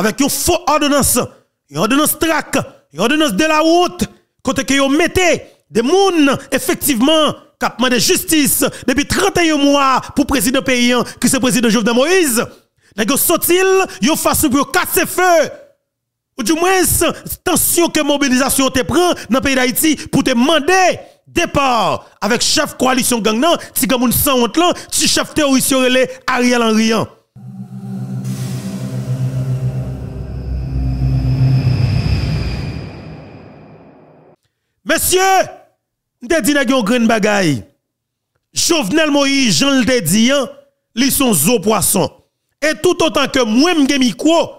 avec une faux ordonnance, une ordonnance trac, une ordonnance de la route, quand vous mettez des mounes, effectivement, ont de justice depuis 31 mois pour président paysan, qui c'est président Jovenel Moïse. Vous il yo fasse pour casser feu. Ou moins, tension que mobilisation te prend dans le pays d'Haïti pour te demander départ avec chef coalition gang nan, ti gamoun sans honte lan, ti chef terroriste Ariel Henry. Monsieur, te dit n'a yon grande bagaille. Jovenel Moïse, Jean le dit, ils hein, sont zo poisson. Et tout autant que moi m'ge micro,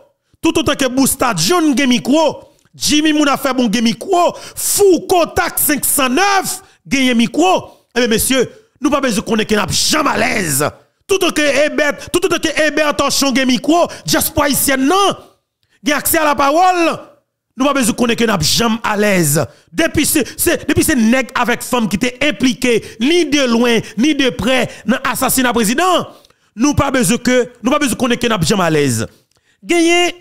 tout autant que Boustad John ge micro, Jimmy Mouna fait bon micro, Fou Contact 509 ge micro. Eh bien, monsieur, nous pas besoin qu'on ait jamais à l'aise. Tout autant que Hébert, tout autant que Hébert attention ge micro, ici haïtienne non, ge accès à la parole. Nous pas besoin de à l'aise. Depuis ce, depuis avec femme qui était impliqué, ni de loin, ni de près, dans l'assassinat président, nous pas besoin que, nous pas besoin de nous jamais à l'aise. Gagné,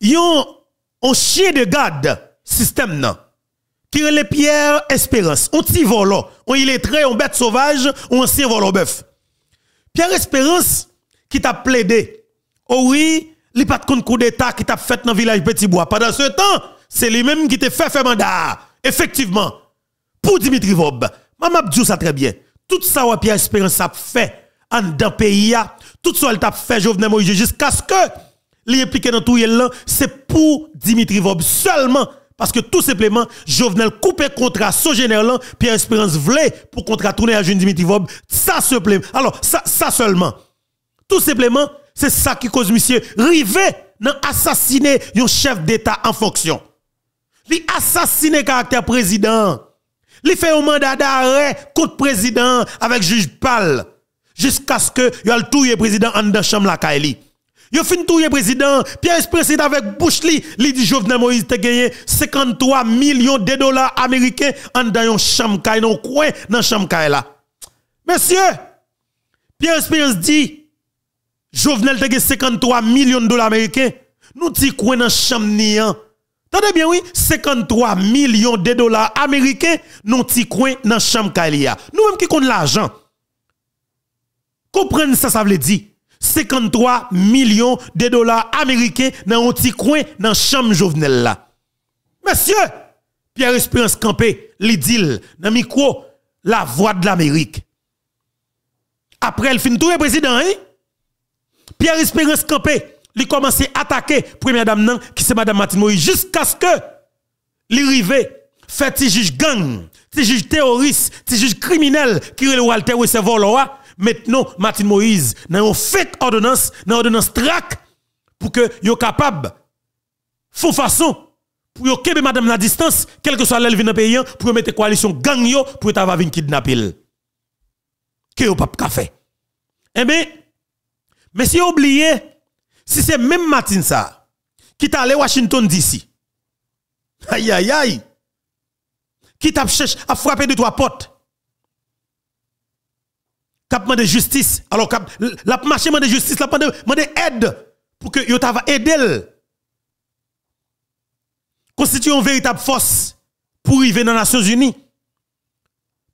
yon, un chien de garde, système Qui les Pierre Espérance. On petit il on très on bête sauvage, on ancien au bœuf. Pierre Espérance, qui t'a plaidé. Oh oui, les pas de coup d'état qui t'a fait dans le village Petit Bois. Pendant ce temps, c'est lui-même qui t'a fait faire mandat. Effectivement. Pour Dimitri Vob, maman dit ça très bien. Tout ça ou Pierre Espérance a fait en le pays tout ça t'a fait Jovenel Moïse jusqu'à ce que li impliqué dans tout là, c'est pour Dimitri Vob seulement parce que tout simplement Jovenel coupé contrat so général Pierre Espérance voulait pour contrat tourner à Jean Dimitri Vob, ça se plaît. Alors ça ça seulement. Tout simplement c'est ça qui cause monsieur rivé dans assassiner un chef d'État en fonction. Li assassiner caractère président. Li fait un mandat d'arrêt contre président avec juge Pal jusqu'à ce que y a le touye président en dans chambre la Kaili. Yo fin touye président, Pierre président avec Bush. li dit Jovenel Moïse te gagné 53 millions de dollars américains en dans chambre Kaili, non coin dans chambre là. Monsieur, Pierre espérance dit Jovenel te 53 millions de dollars américains. Nous t'y coin dans chambre hein. Tendez bien oui, 53 millions de dollars américains nous t'y coin dans chambre Kalia. Nous même qui compte l'argent. Comprenez ça ça veut dire 53 millions de dollars américains dans un petit coin dans chambre Jovenel là. Monsieur Pierre Espérance Campé, l'idylle dans micro la voix de l'Amérique. Après elle finit tout hein, président hein? Pierre Espérance campé, il commence à attaquer première dame qui c'est madame Martine Moïse jusqu'à ce que à fait un juge gang, un juge terroriste, un juge criminel qui est Walter recevoir loi. Maintenant, Martine Moïse, fait une ordonnance, une ordonnance track pour que yo capable faire façon pour yo kebe madame la distance, quel que soit de dans pays, pour mettre coalition gang yo, pour va quest kidnapper. Que yo pas fait? Eh bien, mais si oublié, si c'est même Martin ça, qui t'a allé Washington DC, aïe aïe aïe, qui t'a frappé à frapper de trois portes, qui de justice, alors la marché de justice, la de aide pour que vous t'a aidé, constitue une véritable force pour arriver dans les Nations Unies.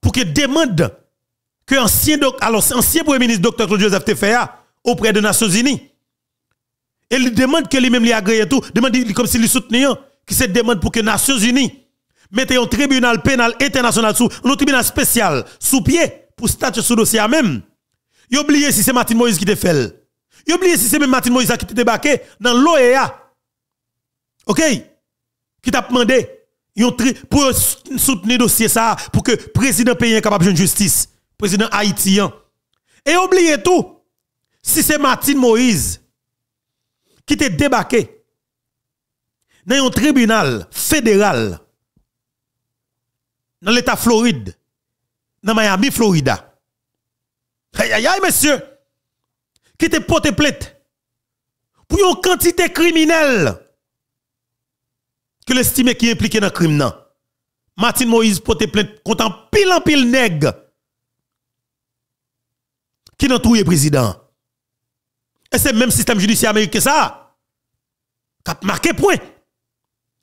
Pour que demande que ancien, alors, ancien Premier ministre Dr. Claude Joseph Tefea auprès des Nations Unies. Et il demande que lui-même lui agrée tout, demande comme s'il soutenait, hein, qui se demande pour que les Nations Unies mettent un tribunal pénal international sous, un tribunal spécial sous pied pour statuer sur le dossier même. Il oublie si c'est Martin Moïse qui te fait. Il oublie si c'est même Martin Moïse qui te débarqué dans l'OEA. OK Qui t'a demandé pour soutenir le dossier ça pour que le président pays capable de justice, président haïtien. Et oubliez tout si c'est Martin Moïse qui te débarqué dans un tribunal fédéral dans l'État Floride, dans Miami, Florida. Aïe, aïe, aïe, monsieur, qui te porté plainte pour une quantité criminelle que l'estime qui est impliqué dans le crime. Martin Moïse porté plainte contre un pile en pile nègre qui n'a le président. Et c'est même système judiciaire américain ça, qui a marqué point,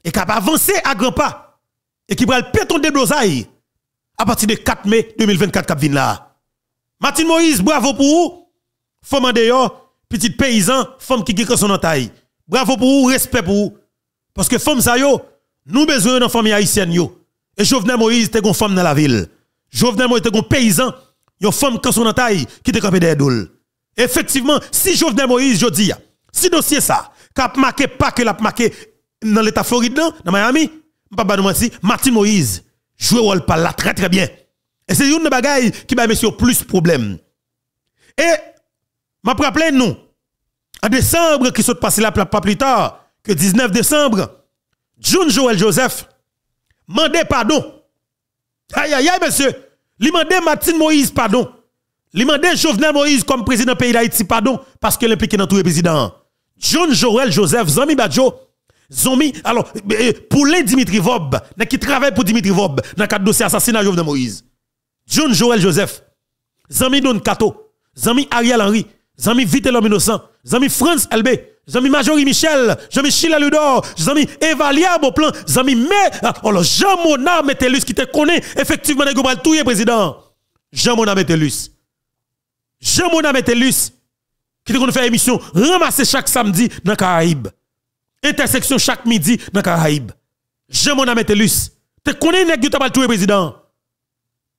et qui a avancé à grands pas, et qui va le péton blousailles. à partir de 4 mai 2024 qui là. Martin Moïse, bravo pour vous. Femme dehors, petite paysan, femme qui gagne son entaille. Bravo pour vous, respect pour vous. Parce que femme ça yo, nous besoin d'une famille haïtienne yo. Et Jovenel Moïse était une femme dans la ville. Jovenel Moïse était un paysan, une femme qui son entaille qui était des derrière Effectivement, si Jovenel Moïse, je dis, si dossier ça, cap marqué pas que l'a marqué dans l'État Floride, dans Miami, pas nous si Martin Moïse joue rôle par là très très bien. Et c'est une bagaille qui va monsieur plus de problèmes. Et, m'a rappelle nous, en décembre, qui s'est passé là pas plus tard que 19 décembre, John Joel Joseph, mandé pardon. Aïe aïe aïe, monsieur, lui mandé Martin Moïse pardon. Il demandait Jovenel Moïse comme président du pays d'Haïti, pardon, parce qu'il impliqué dans tous les présidents. John Joel Joseph, Zami Badjo, Zomi, alors, eh, eh, poulet Dimitri Vob, qui travaille pour Dimitri Vob, dans le cadre dossier assassinat Jovenel Moïse. John Joel Joseph, Zami Don Kato, Zami Ariel Henry, Zami Vite innocent, Zami France LB, Zami Majorie Michel, Zami Chila Ludor, Zami Evalia Beauplan, Zami Mais, alors ah, oh, Jean Mona Metellus qui te connaît, effectivement, tout le président. Jean Mona Metellus. Jean Mona Metellus, qui te faire émission, ramasser chaque samedi dans Caraïbe. Intersection chaque midi dans Caraïbe. Jean Mona Metellus, tu connais nèg qui t'a président.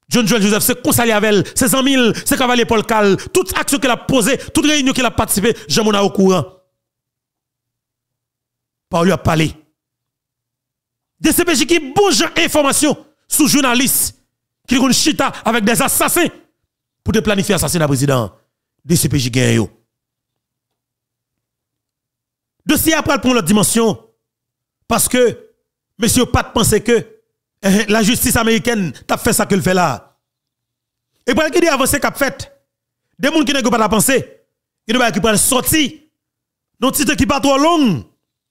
John Joel Joseph, c'est conseiller avec c'est 100 000, c'est cavalier Paul Cal, toute action qu'il a posée, toute réunion qu'il a participé, Jean Mona au courant. Par lui a parlé. CPJ qui bougent information sous journaliste qui chita avec des assassins pour te planifier assassinat président de CPJ gagne Dossier après pour l'autre dimension parce que monsieur Pat pensait que eh, eh, la justice américaine t'a fait ça qu'elle fait là. Et pour qui dit avancer qu'a fait des gens qui n'ont pas la pensée, Qui y a qui sortir dans titre qui pas trop long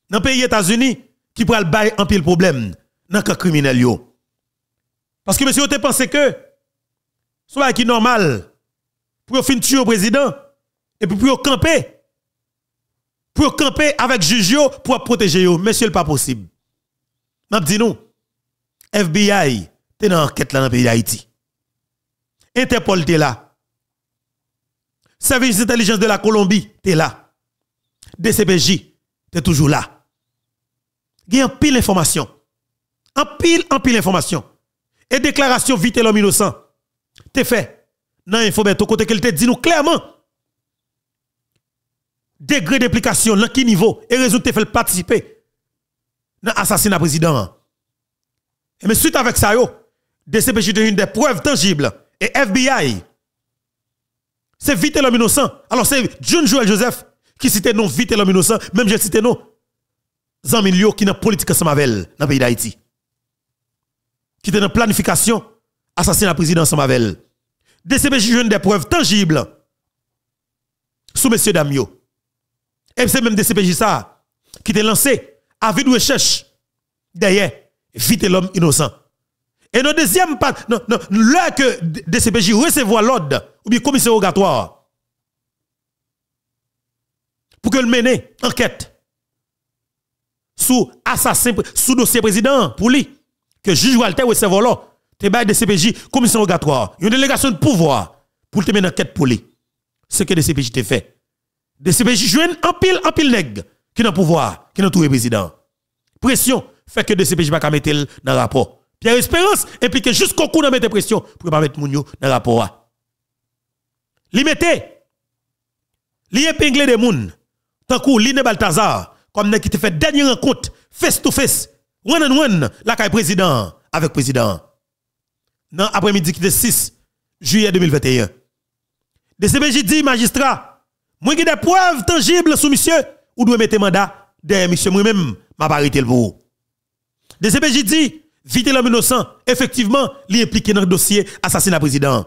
dans le pays États-Unis qui pourraient bail un pile problème dans le criminel yo. Parce que monsieur, vous pensait que soit qui normal pour finir tuer le président et puis pour camper pour camper avec juge pour protéger Mais monsieur pas possible n'a dit nous FBI t'es dans enquête là dans pays d'Haïti Interpol t'es là service d'intelligence de la Colombie t'es là DCPJ t'es toujours là il y a pile d'informations en pile en pile d'informations et déclaration vite l'homme innocent T'es fait. Dans au côté qu'elle te dit nous clairement. Degré d'implication, dans quel niveau, et te fait participer dans l'assassinat président. Et mais suite avec ça, yo, DCPJ de une des preuves tangibles et FBI. C'est vite l'homme innocent. Alors c'est John Joel Joseph qui cite non vite l'homme innocent, même je cite non. Zamilio qui n'a politique ensemble dans le pays d'Haïti. Qui était dans planification assassinat président Samavel. DCPJ jeune des preuves tangibles sous M. Damio. Et c'est même DCPJ ça qui était lancé à vide recherche derrière vite l'homme innocent. Et le deuxième pas, non, que DCPJ recevoir l'ordre ou bien commissaire rogatoire pour que le mène enquête sous assassin sous dossier président pour lui que juge Walter recevoir l'ordre te bail de CPJ, commission rogatoire, une délégation de pouvoir pour te mettre en enquête pour lui. Ce que de CPJ te fait. De CPJ jouen en pile, en pile nègre qui n'a pouvoir, qui n'a pas tout président. Pression fait que de CPJ pas mettre dans le rapport. Pierre Espérance impliqué jusqu'au coup de mettre pression pour pas mettre Mounio dans le rapport. Li mette, li épingle des moun, tant que Line Baltazar, comme qui te fait dernière rencontre, face to face, one on one, la kaye président avec président dans l'après-midi qui le 6 juillet 2021. DCPJ dit, magistrat, moi j'ai des preuves tangibles sous monsieur, ou doit mettre mandat derrière monsieur moi-même, m'a arrêté le bourreau. DCPJ dit, vite l'homme innocent, effectivement, il est impliqué dans le dossier assassinat président.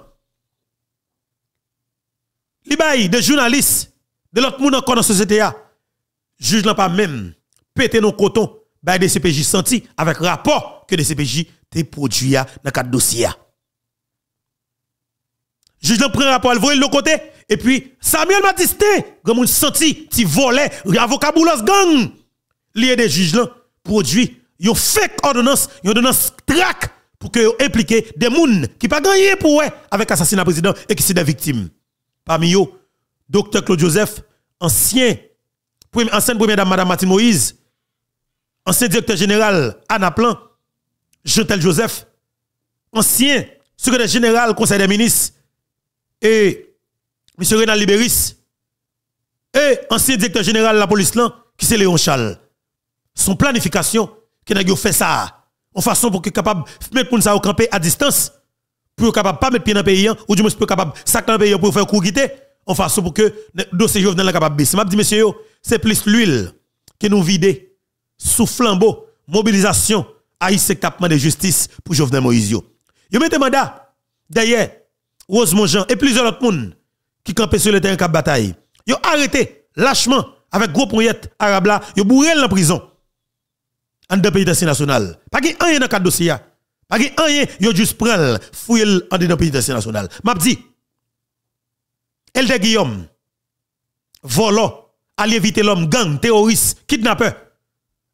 Li de journalistes, de l'autre monde encore dans la société, juge n'a pas même pété nos cotons, le DCPJ senti avec rapport que DCPJ te produit dans quatre dossiers. dossier. Juge le prend rapport, il le côté. Et puis, Samuel Matiste, grand on senti ti volé, avocat boulos gang. Lié des juges là, produit, yon fake ordonnance, yon ordonnance track pour que implique des moun qui pas gagné pour avec assassinat président et qui sont des victimes. Parmi eux, docteur Claude Joseph, ancien ancienne première dame madame Martine Moïse, ancien directeur général Anna Jotel Joseph, ancien secrétaire général Conseil des ministres, et M. Renal Libéris, et ancien directeur général de la police, qui c'est Léon Chal. Son planification, qui n'a fait ça, en façon pour que capable mettre pour au camper à distance, pour capable pas mettre pied dans le pays, hein, ou du moins pour capable sac dans le pays pour faire court quitter, en façon pour que le dossier soit capable baisser. Je dis, monsieur, c'est plus l'huile qui nous vide sous flambeau, mobilisation, Haïtien tapement de justice pour Jovenel Moïse. Yo mette mandat D'ailleurs... Rosemont Jean et plusieurs autres monde qui campaient sur le terrain de bataille. Yo arrêté lâchement avec gros proyette arabes là, yo bourré la prison. En deux pays nationale. Pas qu'il rien dans cadre dossier. Pas qu'il rien, yo juste le fouille en deux pays national. M'a dit Elde Guillaume volant allié éviter l'homme gang terroriste kidnappeur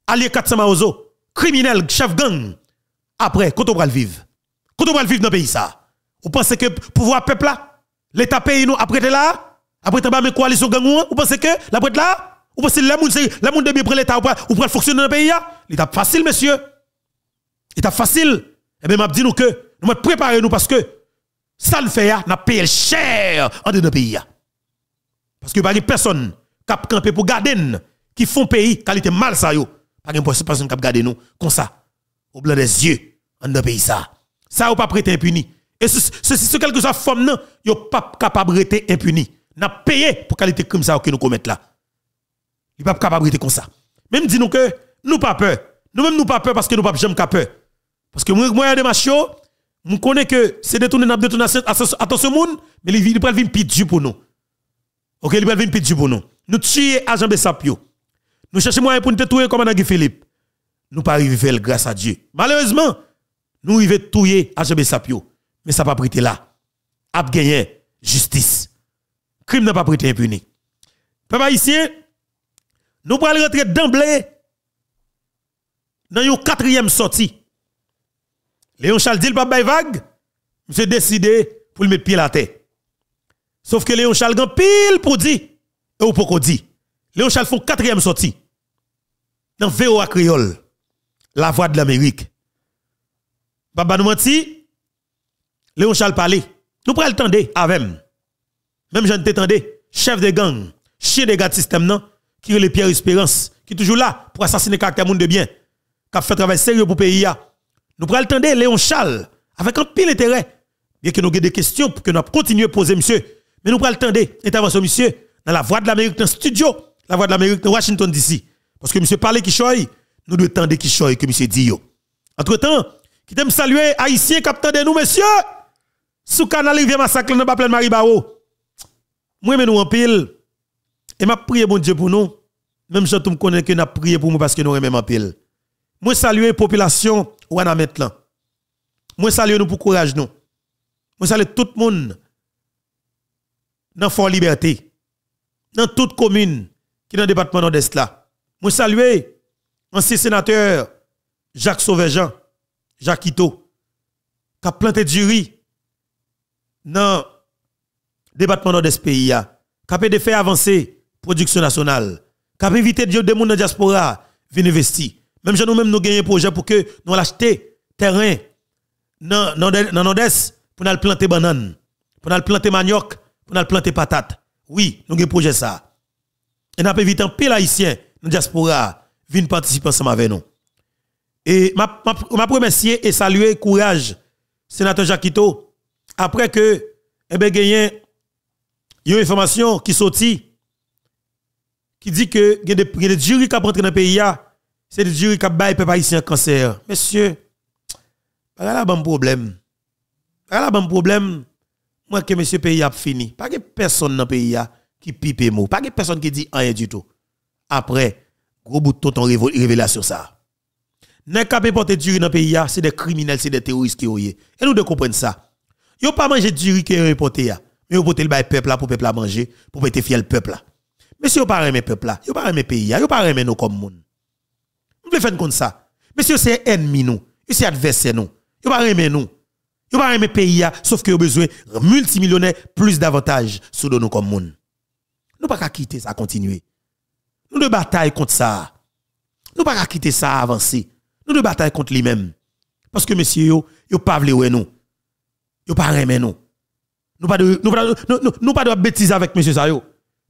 allié 400 maozo criminel, chef gang, après, quand on va le vivre, quand on va le vivre dans le pays, ça, vous pensez que pouvoir peuple là, l'État pays nous, après là, après t'as mes ou gang, vous pensez que l'après là, vous pensez que la monde de bien prendre l'État, ou prendre fonctionner dans le pays, hein? l'État facile, monsieur. L'État facile. Et bien, m'a dit nous que, nous devons préparer nous parce que, ça le fait, hein, n'a payé cher en le pays. Hein. Parce que, pas personne qui a campé pour garder, qui font pays, qualité mal ça yo. Pas de personne qui a gardé nous comme ça. Au blanc des yeux, on dans pays ça. Ça, ou pas prêté impuni. Et ceci, ce, quelque chose forme, non, yo pas capable de Il impuni. N'a payé pour qualité comme ça que nous commettons là. Il pas capable comme ça. Même dis nous que nous pas peur. Nous même nous pas peur parce que nous pas jamais peur. Parce que moi, moi, de macho. nous connaissons que c'est détourner, n'a détourné attention monde, mais il va venir pitié pour nous. Ok, il va venir pitié pour nous. Nous tuer agent Bessapio. Nous cherchons moyen pour nous tuer comme Guy Philippe. Nous pas arriver grâce à Dieu. Malheureusement, nous arrivons tuer à Jobé Sapio. Mais ça pas prêté là. A gagné justice. Crime n'a pas prêté impuni. Papa ici, nous pouvons rentrer d'emblée dans une quatrième sortie. Léon Charles dit le est vague, s'est décidé pour le mettre pied à la tête. Sauf que Léon Charles a pile pour dire, et ou pour pas dire? Léon Charles font quatrième sortie. Dans VOA Créole, la voix de l'Amérique. Baba nous menti, Léon Charles parlait. Nous prenons le temps avec. Ah, même j'en t'étendais, chef de gang, chef de gars de système, qui est le Pierre Espérance, qui est toujours là pour assassiner caractère monde de bien, qui a fait travail sérieux pour le pays. Ah. Nous prenons le de. Léon Charles, avec un pile intérêt. Bien que nous ayons des questions pour que nous continuions à poser, monsieur. Mais nous prenons le tendre, intervention, monsieur, dans la voix de l'Amérique, dans le studio la voix de l'Amérique de Washington DC. Parce que monsieur qui Kishoy, nous devons tendre Kishoy que M. Dio. Entre-temps, qui t'aime saluer Haïtien Capitaine de nous, Messieurs, sous canal vient Massacre, dans pas Marie Maribao. Moi, mais nous en pile. Et m'a prie bon Dieu pour nous. Même si je me connais que n'a prié pour nous parce que nous même en pile. Moi, saluer population ou en maintenant. Moi, saluer nous pour courage nous. Moi, saluer tout le monde dans Fort Liberté, dans toute commune qui est dans le département nord-est là. Moi saluer ancien sénateur Jacques Sauvejean, Jacques Ito, qui a planté du riz dans le département nord-est pays qui a fait avancer la production nationale, qui a invité des gens dans la diaspora viennent investir. Même nous mêmes nous avons un projet pour que nous achetions terrain dans nord-est pour nous planter banane, pour nous planter manioc, pour nous planter patate. Oui, nous avons un projet ça. Et nous pas évité un pile haïtien dans diaspora viennent participer ensemble avec nous. Et Je remercie remercier et saluer courage sénateur Jacquito après que eh ben une information qui sorti qui dit que y a des jurys qui rentrent dans le pays c'est des jurys qui baillent peuple haïtien cancer. Monsieur, pas un bon problème. Pas là bon problème. Moi que monsieur pays a fini. Pas que personne dans le pays qui pipe mou. Pas de personne qui dit rien du tout. Après, gros bout de ton révélation ça. Nèg qui porter du riz dans le pays, c'est des criminels, c'est des terroristes qui ont Et nous devons comprendre ça. Yo pas manger du riz qui est mais vous portez le peuple là pour peuple à manger, pour être fier le peuple là. Mais si vous pas le peuple là, vous pas aimé pays là, vous pas aimé nous comme monde. Vous voulez faire comme ça. Mais si c'est ennemi nous, c'est adversaire nous. Vous pas aimer nous. Vous pas les pays là, sauf que vous besoin multimillionnaires plus d'avantages sous nous comme monde. Nous pas quitter ça continuer. Nous de bataille contre ça. Nous pas quitter ça avancer. Nous de bataille contre lui-même. Parce que monsieur yo, yo pas vle nous. Yo pas remet nous. Nous pas de nous pas nous, nous, pas de avec monsieur ça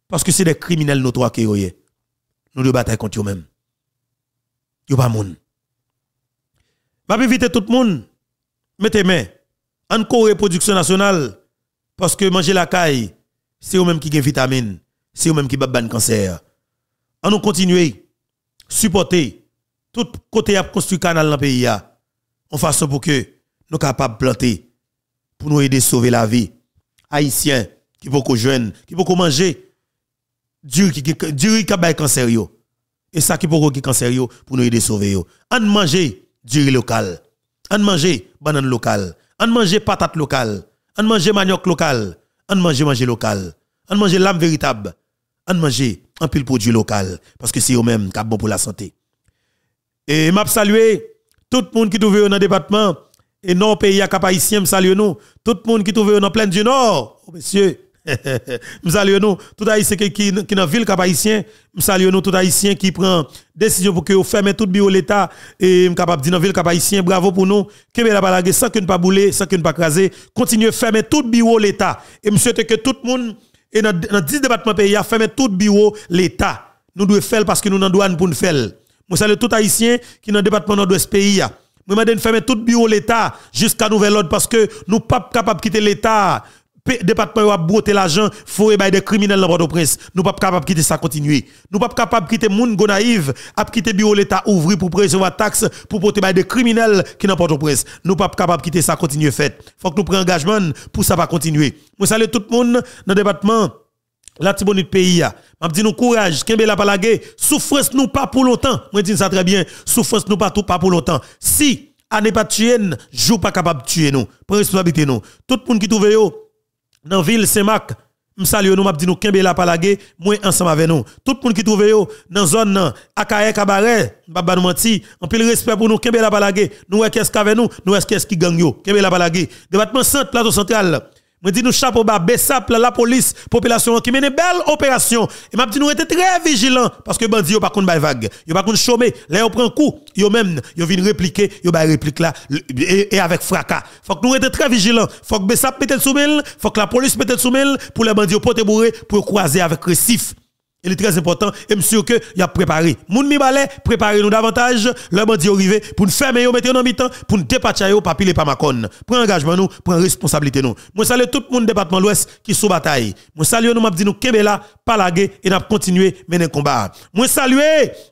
Parce que c'est des criminels notoires trois qui yo Nous de bataille contre eux même Yo pas moun. Va éviter tout le monde. Mettez main. Encore production nationale parce que manger la caille, c'est eux même qui des vitamine c'est eux-mêmes qui battent le cancer. On nous continuer, supporter tout côté à construire canal dans le pays, fait façon pour que nous capables de planter, pour nous aider à sauver la vie. Haïtiens qui beaucoup jeunes, qui peuvent manger, dur qui dur qui a cancer Et ça qui beaucoup qui cancer pour nous aider à sauver On manger dur local, on manger banane locale, on manger patate locale, on manger manioc local, on manger manger local, on manger l'âme véritable en manger en pile produit local parce que c'est eux-mêmes qui bon pour la santé. Et m'a saluer tout le monde qui trouve dans le département et non pays à Cap-Haïtien, salue nous. Tout le monde qui trouve dans pleine du Nord, oh, monsieur, salue nous. Tout haïtien qui qui dans la ville Cap-Haïtien, salue nous tout haïtien qui prend décision pour que vous fermez tout bureau l'état et capable dire dans ville Cap-Haïtien, bravo pour nous. Que la sans que ne pas bouler, sans que ne pas craser, continuez à fermer tout bureau l'état et monsieur que tout le monde et dans, 10 départements pays, a fermé tout bureau l'État. Nous devons faire parce que nous devons droit pour nous faire. Moi, c'est le tout haïtien qui dans le département de ce pays. Moi, je fermer tout bureau l'État jusqu'à nouvel ordre parce que nous ne sommes pas capables de quitter l'État département a broté l'argent, faut et des criminels dans port au presse. Nous pas capables de quitter ça continuer. Nous pas capable quitter moun go naïve, a quitter bureau l'état ouvri pour recevoir taxe pour porter des criminels qui dans port de presse. Nous pas capables de quitter ça continuer fait. Faut que nous prenions engagement pour ça pas continuer. Moi salue tout le monde dans le département la tibonite pays Je m'a dit nous courage kembe la palage souffrance nous pas pour longtemps moi dis ça très bien souffrance nous pas tout pas pour longtemps si année pas tuer joue pas capable tuer nous responsabilité nous tout le monde qui trouve yo dans ville Saint-Marc salue nous m'a dit nous kembe la Palague, moi ensemble avec nous tout le monde qui trouve yo dans zone nan akaye cabaret baba nous menti en pile respect pour nous kembe la palagé nous e est qu'est-ce qu'avec nous nous e est qu'est-ce qui gang yo kembe la palagé département centre plateau central je dis nous chapeau bas, Bessap, la police, population qui mène une belle opération. Et m'a dit nous était très vigilants parce que bandi yo pas contre vague, yo pas contre chômer, là yo prend coup, yo même Ils viennent répliquer, Ils ba réplique là et, avec fracas. Faut que nous étions très vigilants, faut que Bessap mette sous soumel. faut que la police mette sous soumel pour les bandits porter bourré pour croiser avec récif. Il est très important et Monsieur suis sûr qu'il a préparé. Moun mi balai, préparez-nous davantage. Le bandit arrivé pour nous fermer, nous mettre dans mi-temps, pour nous dépatcher, pas ma conne. Prenez Prends engagement nous, prends responsabilité nous. Moi salue tout le monde département l'Ouest qui sous bataille. Moi salue nous, m'a dit nous, Kébéla, pas lagué et n'a continué mener combat. Moi salue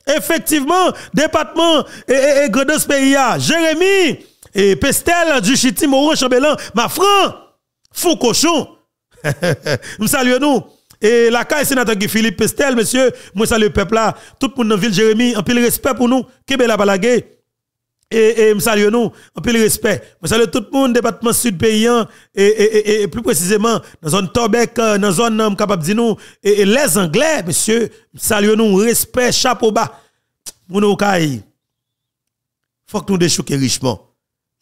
effectivement département et, et, et Jérémy, et Pestel, Duchiti, Moron, Chambellan, Mafran, Fou Cochon. Moi salue nous. Et la caille sénateur Guy Philippe Pestel, monsieur, moi salue le peuple là, tout le monde dans la ville Jérémy, peu de respect pour nous, Québec la balague. Et, et salue nous, un peu de respect. Je salue tout le monde, département sud paysan et, plus précisément, dans la zone Tobek, euh, dans la zone, euh, capable de nous, et, les Anglais, monsieur, salue nous, respect, chapeau bas. Pour nous, faut que nous déchouquions richement.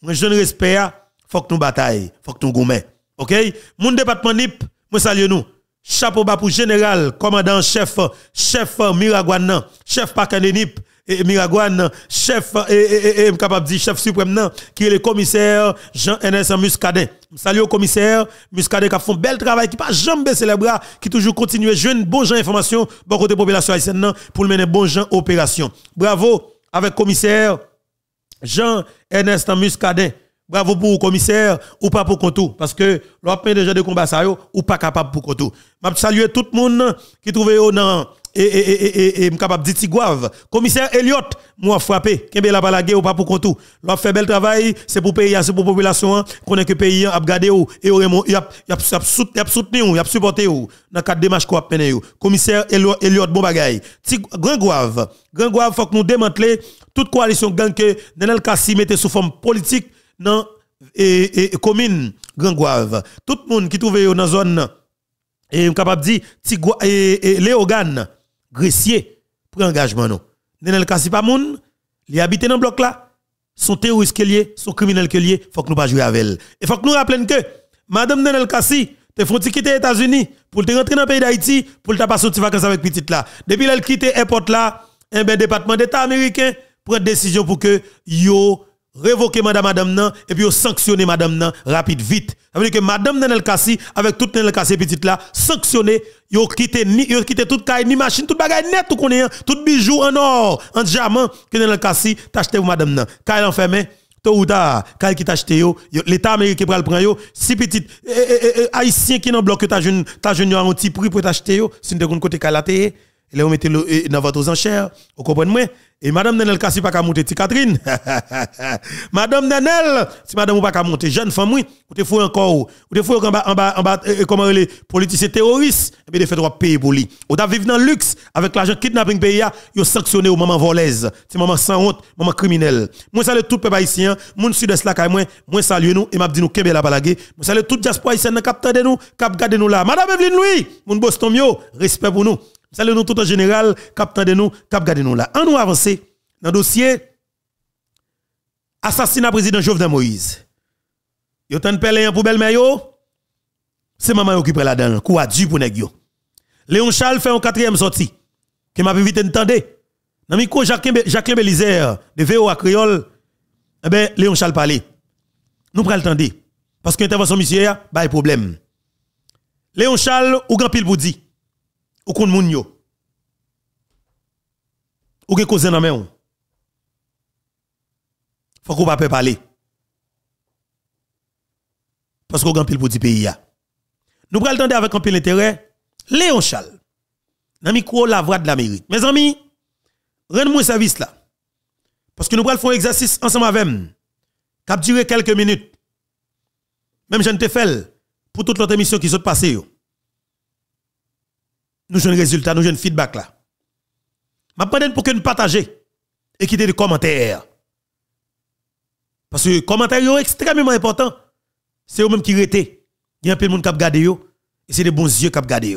Moi, je donne respect, faut que nous il faut que nous gommions. OK? Mon département NIP, moi salue nous. Chapeau bas pour général, commandant chef, chef euh, Miragouan, chef Pakanenip, et Miragouane, chef, et, dire chef suprême, qui est le commissaire Jean-Ernest Muscadet. Salut au commissaire Muscadet qui a fait un bel travail, qui n'a jamais bras, qui toujours continue à une bon gens information, bon côté population haïtienne, pour mener bon gens opération. Bravo avec commissaire Jean-Ernest Muscadet. Bravo pour le commissaire ou pas pour tout. Parce que déjà des gens de combat, ça ou pas capable pour Kontou. Je salue tout le monde qui trouve dans et et et et et capable dit Tigouave commissaire Elliot moi frappé kembe la guerre ou pas pour tout. l'a fait bel travail c'est pour pays c'est pour population connaît hein. que pays hein, a gardé ou et Raymond a soutenu ou a supporté ou dans cadre de match qu'on a le commissaire Elliot bon bagaille grand Gouave grand faut que nous démantelions toute coalition gang que Nenel Kassi mettait sous forme politique dans et, e, e, commune Grand Guave. Tout le monde qui trouve dans la zone et capable de dire et, et Léogane Gressier prend engagement non. Nenel le monde il habite dans bloc là. Son terroriste y lié, e, son criminel y lié, faut que nous pas jouer avec elle. Et faut que nous rappelions que madame Nenel Kassi te font quitter les États-Unis pour te rentrer dans le pays d'Haïti pour te passer une vacances avec petite là. Depuis qu'elle quitte porte là, un eh ben, département d'État américain prend décision pour que yo révoquer madame madame nan et puis sanctionner madame nan rapide vite ça veut dire que madame Nenel Kassi avec toute Nenel Kassi petite là sanctionner yo quitté ni yo quitté toute caille ni machine toute bagaille net tout hein. tout bijou en or en diamant que Nenel Kassi t'acheté pour madame nan caille enfermé tôt ou tard caille qui t'acheté yo, l'état américain pral prendre yo si petite eh, eh, eh, haïtien qui dans bloc que t'as jeune t'as jeune un petit prix pour t'acheter yo si de côté caille et là, on le, navet dans votre enchère. Vous comprenez moi? Et madame Nenel, si pas qu'à monter, c'est Catherine. madame Nenel, si madame ou pas qu'à monter, jeune femme, oui, ou te faut encore, ou te fou en bas, en bas, en euh, comment les politiciens terroristes, mais eh bien, de fait droit payer pour lui. Ou t'as vivre dans le luxe, avec l'argent kidnapping pays, yo sanctionné au moment volaise. C'est maman sans honte, maman criminel. Moi, salue tout peuple haïtien, moun sud-est là, moi, moi, salue nous, et m'a dit nous, kembe la balagé. Moi, salue tout diaspora haïtienne, cap de nous, cap gade nous là. Madame Evelyne Louis, mon Boston yo, respect pour nous. Salut nous tout en général, cap de nous, cap de nous là. En nous avancer dans le dossier assassinat président Jovenel Moïse. Yo t'en pelé en poubelle mais c'est maman qui prend la dedans quoi du pour nèg Léon Charles fait un quatrième sorti, qui m'a vite entendre. Dans le Jacques Jacqueline Belizer de à Creole, eh ben Léon Charles parle. Nous prenons le temps parce que l'intervention monsieur bah, a problème. Léon Charles ou grand pile pour dit ou kon moun yo. Ou gen cause nan men ou. Faut qu'on pas parler. Parce qu'on pile pour du pays Nous prenons le avec un pile intérêt Léon Charles. Dans micro la voix de l'Amérique. Mes amis, rendez-moi service là. Parce que nous prenons un exercice ensemble avec Cap duré quelques minutes. Même je ne te fais pour toute l'autre émission qui s'est passée nous jouons résultat, nous un feedback là. Ma pour que nous partagions et quitter des commentaires. Parce que les commentaires sont extrêmement importants. C'est eux-mêmes qui rété. Il y a un peu de monde qui a regardé et c'est des bons yeux qui regardé.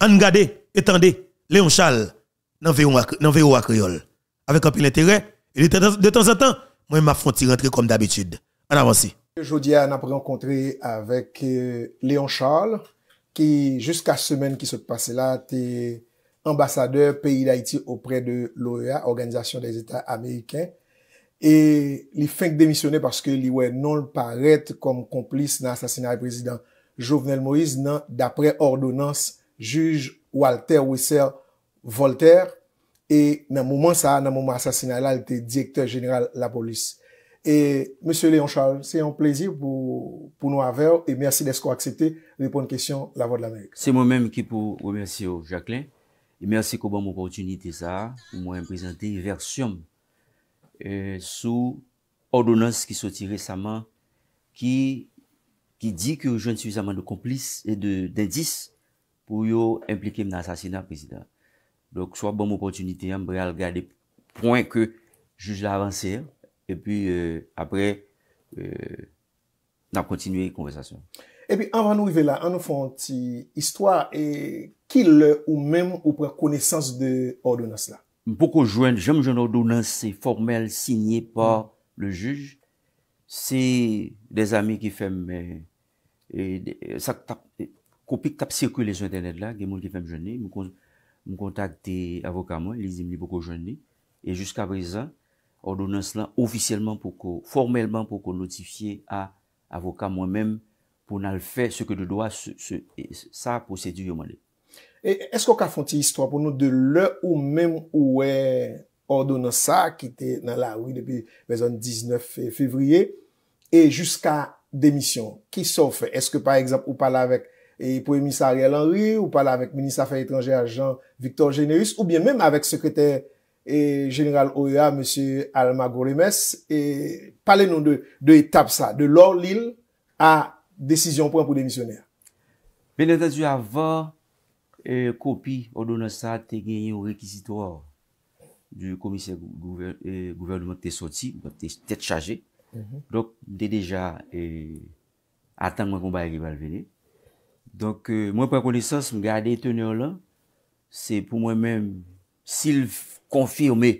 en regarde, étendez Léon Charles dans à Creole. Avec un peu d'intérêt, et de temps en temps, moi, je m'affronte rentrer comme d'habitude. En avance. Aujourd'hui, on a rencontré avec euh, Léon Charles. ki jiska semen ki sot pase la te ambasadeur peyi da iti opre de l'OEA, Organizasyon des Etats Amerikens, e li feng demisyonè parce ke li wè non l'parete kom komplis nan asasinare prezident Jovenel Moïse, nan dapre ordonans juj Walter Wiesel Voltaire, e nan mouman sa nan mouman asasinare la li te direktor general la polis. Et M. Léon Charles, c'est un plaisir pour nous avoir et merci de ce qu'on a accepté. Répondre question, la voix de l'Amérique. C'est moi-même qui pour remercier au Jacqueline et merci qu'on bon m'opportunité ça, ou moi m'presenter vers Sion euh, sous ordonnance qui sortit récemment qui dit que je n'ai suffisamment de complice et d'indice pour y impliquer m'assassinat, Président. Donc, soit bon m'opportunité, m'bréal garder point que juge l'avancée, epi euh, apre euh, nan kontinuye konvesasyon. Epi an van nou vive la, an nou fante istwa, kil ou men ou prekonesans de ordonans la? Boko jwen, jenm jenm ordonans, se formel sinye pa le juj, se de zami ki fem e sa kopik tap sirkule se internet la, genmou ki fem jenme, m kontakte avokaman, elizim li boko jenme, e jiska brezan ordonans lan ofisyeleman pou kon, formelman pou kon notifiye a avoka mwen menm pou nan l fè seke de doa sa posèdi yon manè. Esko ka fonti histwa pou nou de lè ou menm ou wè ordonans sa ki te nan la ou yon epi bezon 19 fevriye e jiska demisyon ki so fè? Eske par exemple ou pala vek e poe misa Ariel Henry ou pala vek menisa fè etranje a Jean-Victor Généus ou bien menm avek sekreter Gen. Oya, M. Alma Gourimès e Parle nou de etap sa De lor l'il A desisyon point pou demisyonè Ben etan tu avan e Kopi odon sa Te gen yon rekizito Du komisyen e Gouvernement te soti Te chaje mhm. De deja Atan mwen kon baye Mwen prekone sas mwen gade tenyon la Se pou mwen men Silf konfirme,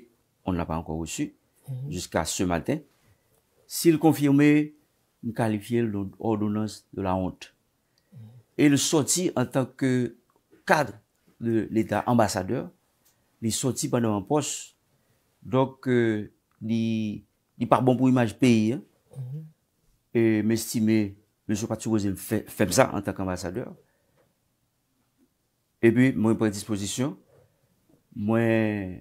on la pa anko wosye, mhm. jiska se maten, si l konfirme, m kalifiye l ordonans de la honte. Mhm. E l soti an tanke kadre l etat ambasadeur, li soti pandan an pos, dok, euh, li parbon pou imaj peyi, mhm. e m estime, m sou pati wosye m febza an tanke ambasadeur, e bi, mwen predisposisyon, mwen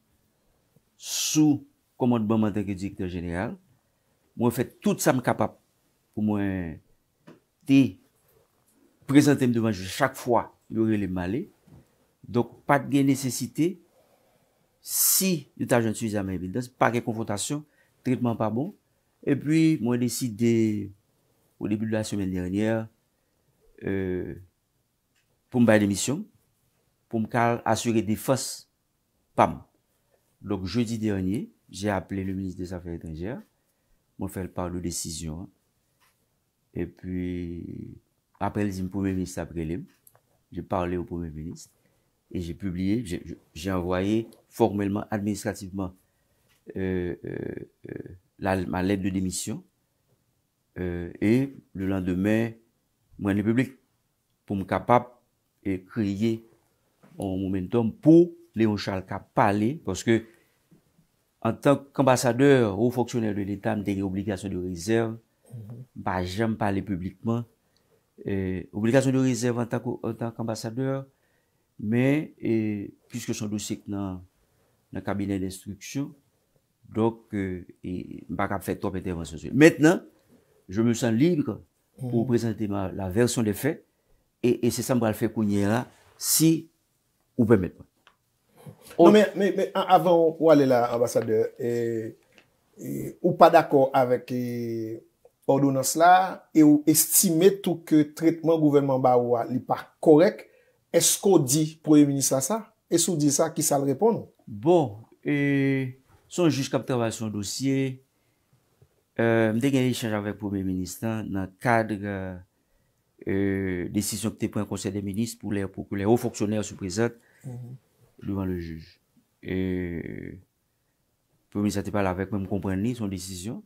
sou komon de banman te ke direktor jeneral, mwen fè tout sa m kapap pou mwen te prezante m devan chou chak fwa yor relem male, dok pat gen nesesite si yot ajan tsu vizaman yon bildans, pa ke konfrontasyon, tritman pa bon, e pwi mwen deside ou debil la semen lernyer euh, pou m bay demisyon, pou m kal asyre de fos pam, Donc, jeudi dernier, j'ai appelé le ministre des Affaires étrangères. On fait par de décision. Hein. Et puis, après le premier ministre, après lui, j'ai parlé au premier ministre et j'ai publié, j'ai envoyé formellement, administrativement, euh, euh, euh, ma lettre de démission. et le lendemain, moi, public pour me capable et créer un momentum pour Léon Charles ka pale, parce que en tant kambassadeur ou foksyonel de l'État, mte li oblikasyon de rizèv, mpa mm-hmm. jèm pale publikman, euh, oblikasyon de rizèv en tant kambassadeur, mais, puisque son doucik nan kabinet d'instruction, donc, euh, mpa ka fè top etè mwen sè sè. Mètnen, jèm me sèn libre pou mm-hmm. prezente la versyon de fè, et sè sèm pral fè kounye la si ou bè mèt mwen. Mè, mè, mè, mè, avant ou alè la ambassadeur, ou pa d'akor avèk ordounos la, e ou estime tout ke tretman gouvenman ba ou a li pa korek, eskou di proye ministran sa? Eskou di sa ki sa l'repon nou? Bon, e, son juj kapte aval son dosye, mdè gen rechaj avèk proye ministran nan kadre e, desisyon ki te pren konser de minist, pou lè, pou lè ou foksyonèr sou prezèk, mdè gen rechaj avèk pou lè ou foksyonèr sou prezèk, Louvan le juj. E, pou mè sante pale avèk mè m'kompren ni son desisyon,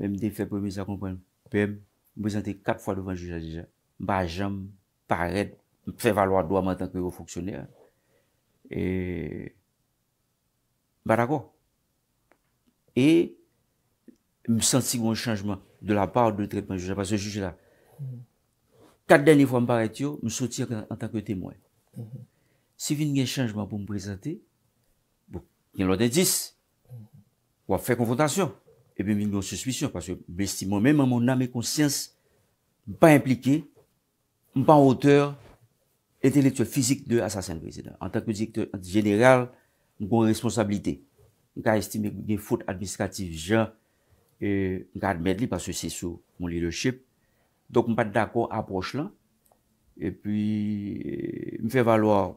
mè m'de fè pou mè s'akompren. Pèm, mè sante kat fwa louvan juj la dijan. M'ba jam, parèd, m'fè valwa doa m'en tanke refoksyonè. E, m'ba d'akou. E, m'sansi mwen chanjman de la par de trèdman juj la, m'pase juj la. Kat denye fwa m'paretyo, m'soutir an tanke temoye. Se vin gen chanjman pou m prezante, pou bon, gen lode 10, wap fè konfrontasyon, e bin gen konsenswisyon, parce mwen esti mwen mè mè mè mè mè konsyans, mwen pa implike, mwen pa anoteur, entelektuè fizik de asasen prezident. An tak mwen direktè general, mwen kon responsabilite. Mwen ka esti mwen gen fout administratif jan, mwen ka admèd li, parce se sou mwen li rechèp. Donk mwen pat d'akon aproch lan, e pi mwen fè valoar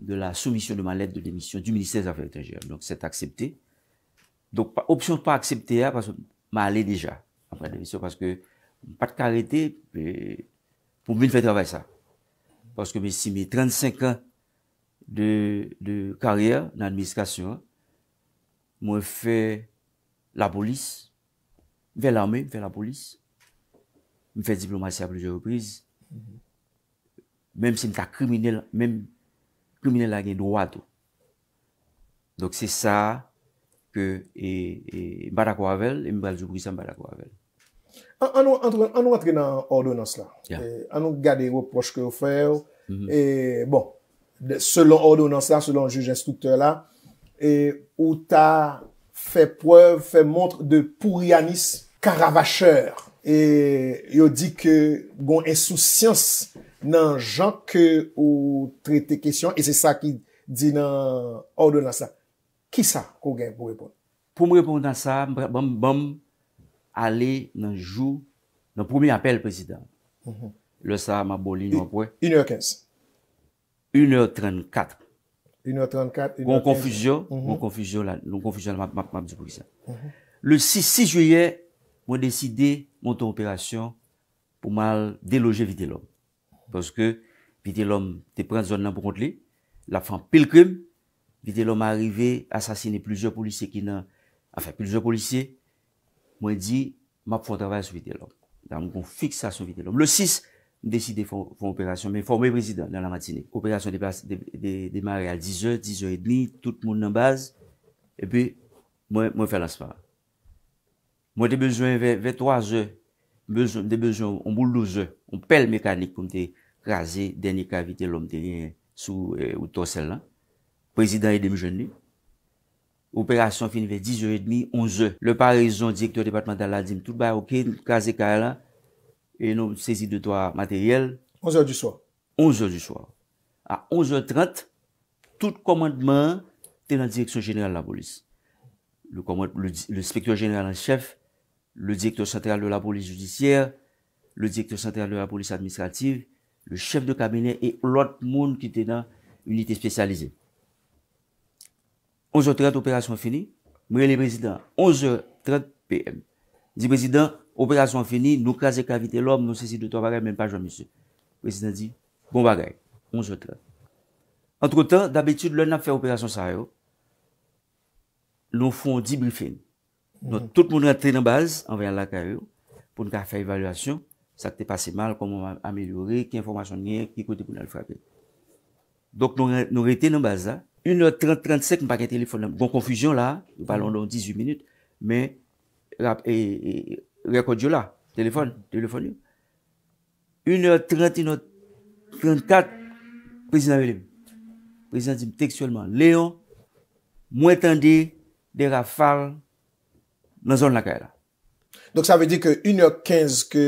de la soumission de ma lettre de démission du ministère des Affaires étrangères. Donc, c'est accepté. Donc, option pas acceptée, hein, parce que m'a allé déjà après la démission, parce que pas de carité pour me faire travailler ça. Parce que si mes 35 ans de, carrière dans l'administration, moi fait la police, vers l'armée, vers la police, me fait diplomatie à plusieurs reprises, mm-hmm. même si je suis criminel, même ploumine la gen wato. Donk se sa, ke e barak wawel, e mbaljou kouisan barak wawel. An nou atre nan ordonans la. An nou gade wop woske wou feyo. E bon, selon ordonans la, selon jujestukte la, ou ta fe poev, fe montre de pourianis karavacheur. E yo di ke gon esou syans ou se nan jank ou trete kesyon, e se sa ki di nan orde nan sa. Ki sa kou gen pou repon? Pou mwen repon nan sa, mbam, mbam, ale nan jou, nan pwomi apel prezident. Mhm. Le sa maboli nan pwoy. 1h15? 1h34. 1h34, 1h15. Mwen konfusyon, mwen konfusyon, mwen konfusyon nan mabdi pou kisa. Mhm. Mhm. Le 6 juye, mwen deside mwen ton operasyon pou mwen deloje vide lom. Paske, pite lom te pren zon nan pou kont li, la pfan pil krim, pite lom a arrive, asasine plouzou polisye ki nan, afen, plouzou polisye, mwen di, ma pfan travay sou pite lom. La mwen kon fik sa sou pite lom. Le 6, desi de fon operasyon, mwen fon mwen prezident nan la matine. Operasyon demare al 10 oe, 10 oe dni, tout moun nan baz, epi, mwen fè lansman. Mwen te bezwen ve 3 oe, Euh, de bezon, ou mbou louse, ou pel mekanik pou mte kaze denye kavite lom tenye sou ou tosel la. Prezident edem jenni. Operasyon finive 10 ore et demi, 11 ore. Le paraison direktor departemental la, jim tout ba ok, kaze kare la. E nou sezi de doa materyel. 11 ore du soa. 11 ore du soa. A 11 ore 30, tout komandement tenan direksyon jeneral la bolis. Le komandement, le spektyon jeneral la chef. Le direktor central de la police judiciaire, le director central de la police administrative, le chef de cabinet et l'autre monde qui était dans l'unité spécialisée. 11h30, opération finie. Mouyè les présidents, 11h30 PM. Dix présidents, opération finie, nous caser cavité l'homme, nous saisir de toi barère, même pas Jean-Monsieur. Président dit, bon barère, 11h30. Entre temps, d'habitude, l'un n'a fait opération salaire, nous font 10 briefings. Tout moun rentre nan baz, an vè an la karyo, pou nou ka fè evalwasyon, sa te pase mal, kon moun amèliorè, ki informasyon nye, ki kote pou nan lè frakè. Dok nou rete nan baz la, 1h30-1h35 mwen pa kè telefon nan, gon konfujyon la, valon don 18 minute, men rekodyo la, telefon, telefon yon. 1h30-1h34, prezident yon, prezident yon, textuellement, Léon, mwen tendi, de rafal, nan zon lakay la. Donk sa ve di ke 1.15 ke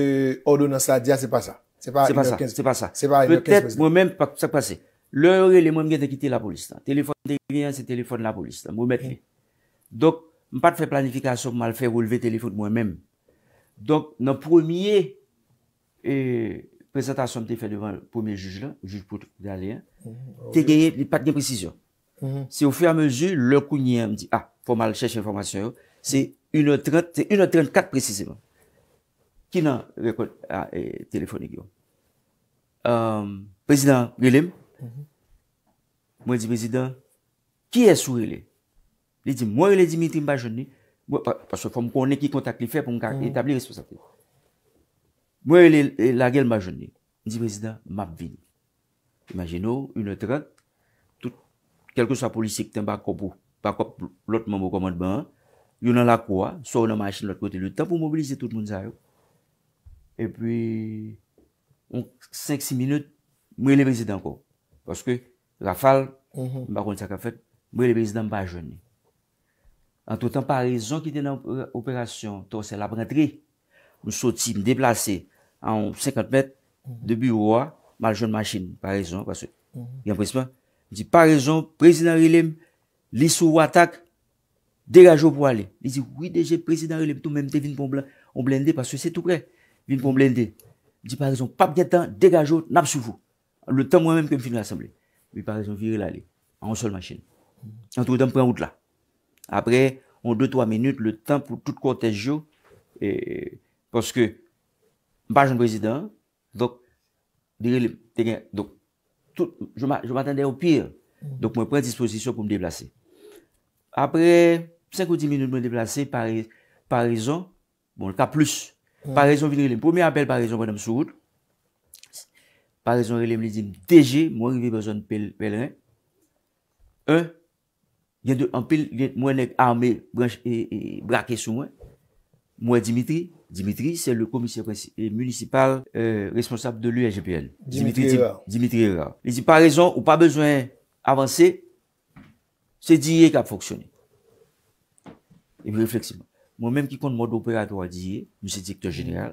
ordo nan sa diya, se pa sa. Se pa sa, se pa sa. Se pa 1.15. Pe tèt mwen men, sa kpase. Le ore, le mwen gen te kite la polis ta. Telefon te gen, se telefon la polis ta. Mwen met li. Donk, mwen pat fè planifikasyon mwen al fè releve telefon mwen men. Donk, nan premier euh, presentasyon mwen te fè devan premier juj la, juj pout gale. Te gen, li pat gen presisyon. Se ou fè a mezu, le kou nye, mwen di, a, fò mwen al chèche informasyon yo. C'est 1h30, c'est 1h34 précisément. Kina rekon, a, ah, e, telefoni gyo. Euh, prezident Gilem, mwen mm-hmm. di prezident, ki esou Gilem? Li di, mwen li Dimitri mba jenni, paswa fòm konen ki kontak li fè, pou mwen etabli responsa pou. Mwen li, la gel mba jenni, di prezident, map vin. Imaginou, 1h30, tout, kelke sa polisik ten bakop, bakop l'otman mbo komandman, yon nan la kwa, sor nan machin lòt kote lè, tan pou mobilize tout moun zayou. E pwi, 5-6 minute, mwen le prezidanko. Paske, rafal, mwen le prezidanko pa joun. An to tan pa rezon ki te nan operasyon, to se labrateri, mwen soti, mwen deplase, an 50 mète, debi wò, mal joun machin, pa rezon, paske, yon prezidanko, di pa rezon, prezidanko, mwen le prezidanko, lè sou wò atak, lè sou wò atak, Dégagez-vous pour aller. Il dit, oui, déjà, président, il est tout même, venu pour on blindé parce que c'est tout près. Vin pour blindé. Il dit, par exemple, pas bien temps, dégagez n'a pas vous. Le temps moi-même que je finis l'assemblée. Mais par exemple, virer l'aller. En seule machine. En tout temps, prend route là. Après, en deux, trois minutes, le temps pour tout cortège, et, parce que, pas un président, donc, donc, je m'attendais au pire. Mm. Donc, je prends disposition pour me déplacer. Après, 5 ou 10 minout mwen deplase, par rezon, bon, ka plus, par rezon vin relèm. Premier apel, par rezon, mwen amsou gout. Par rezon relèm, li di, DG, mwen rivi bezon pelren. 1, gen de ampil, gen mwen ek arme, branche, e brake sou mwen. Mwen Dimitri, Dimitri, se le komisyon euh, municipal euh, responsable de l'UGPL. Dimitri Erra. Li di, par rezon, ou pa bezwen avanse, se di ye kap foksyon. Epi refleksiman. Mwen menm ki kont mod operatwa diye, mwen se diktor jeneral,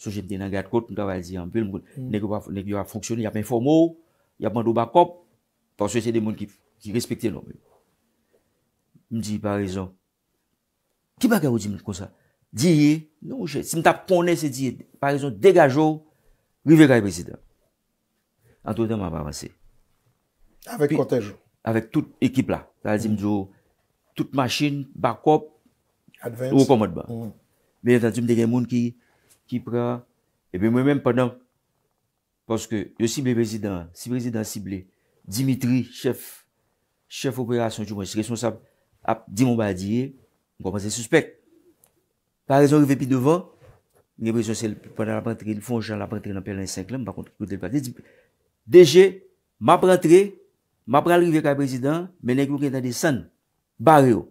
sou jemte nan gade kote, mwen tabal diye anpil, mwen kon, nek yo a fonksyon, yapen informou, yapen do bakop, pwanswe se de moun ki respekte nan mwen. Mwen diye parizon, ki baga wou diye mwen konsa? Diyye, mwen wou jen, si mta pwone se diye parizon, degajo, wivek ay prezident. Antwote mwen avarase. Avek kontaj. Avek tout ekip la. Mm. Tout machin, bakop, Ou komot ba. Mm. Ben yon tatoum de gen moun ki pra. E ben mwen menm panan. Koske yo si be prezidant. Si prezidant sible. Dimitri, chef. Chef operasyon. Jou mwen si resonsap ap di moun ba diye. Mwen koman se suspect. Par rezon rive pi devan. Nye prezion sel panan la pretre. Nifon jan la pretre nan pelan 5 lem. Deje, ma pretre. Ma pral rive ka prezidant. Menen kou kwen ta de san. Baryo.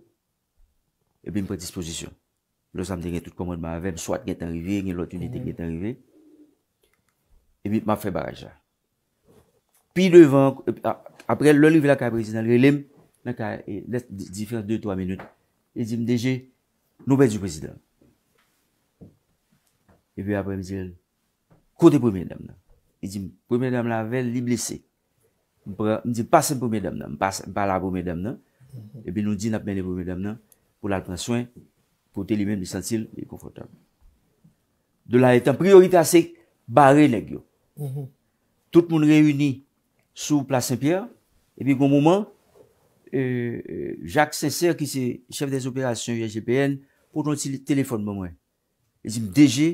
Epi mhm. m predisposisyon. Lo samde gen tout komodman avem, swat gen ten rive, gen lot uniten gen ten rive. Epi m ap fè baraj la. Pi devan, apre lò lè vè la kaya prezidant, mhm. lè lèm, lè kaya, lè di fèr 2-3 minout, e di m deje, nou bè di prezidant. Epi apre m dire, kote pou mè dam nan. E di m, pou mè dam la ve, li m lese. M di pasen pou mè dam nan, m pasen, m pala pou mè dam nan, epi nou di nap mè ne pou mè dam nan, pou la praswen, pou te li men li santil li konfortab. De la etan priorita se bare le gyo. Tout moun reuni sou Plas Saint-Pierre, epi kon mouman Jacques Saint-Serre ki se chef des operasyon UGPN, poton ti li telefon moun mwen. E zi mdegi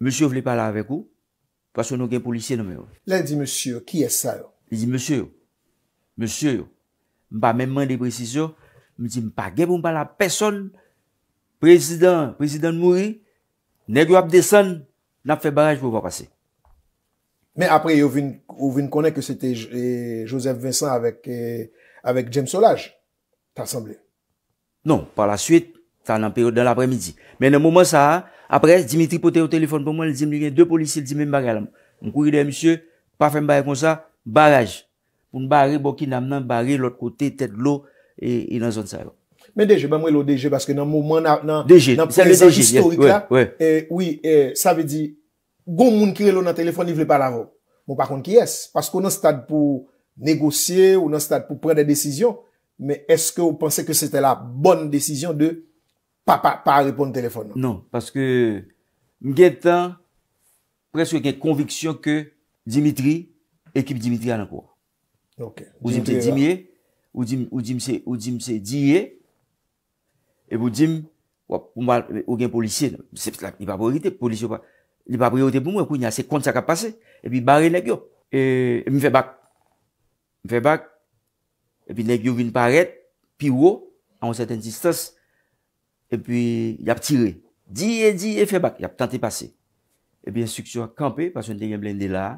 Monsiou vle pala avek ou pasou nou gen polisye nan mwen. Oh. La di monsiou, ki e sa yo? E zi monsiou, monsiou mba menman de presisyon Mwen di mpa ge pou mpa la peson Prezident, prezident mwiri Ne gwa ap desan N ap fe baraj pou pa pase Men apre yo vin konen Ke se te Joseph Vincent Avek eh, James Solage Ta asemble Non, pa la suite, ta nan periode dan apremidi Men nan mwomen sa, apre Dimitri pote yo telefon pou mwen De polisi, di mwen baraj Mwen kouri de msye, pa fe mbaraj kon sa Baraj, mwen baraj Mwen baraj lot kote, tete lo E, e nan zon sa yon. Men deje, ban mwen lo deje, paske nan moun man nan... Deje, sa le deje. Nan prezant historika, e, oui, e, sa ve di, goun moun kire lon nan telefon, li vle pa la vò. Mwen pa kont ki yes, paske ou nan stad pou negosye, ou nan stad pou pren de desizyon, men eske ou pense ke se te la bonne desizyon de pa, pa, pa repon telefon nan? Non, paske, mwen gen tan, preske gen konviksyon ke Dimitri, ekip Dimitri an an kwa. Ok. Ou Dimitri, Ou djim se diye, ep ou djim, wap, pou mwal, ou gen policye, sep slak, ni paporite, ni paporite pou mwen, pou nye ase kontak ap pase, epi bare legyo, epi e mfe bak, epi e legyo vin paret, pi wou, an ou seten distos, epi yap tire, diye, diye, fe bak, yap tante pase, epi instruksyon kampe, pason de gen blende la,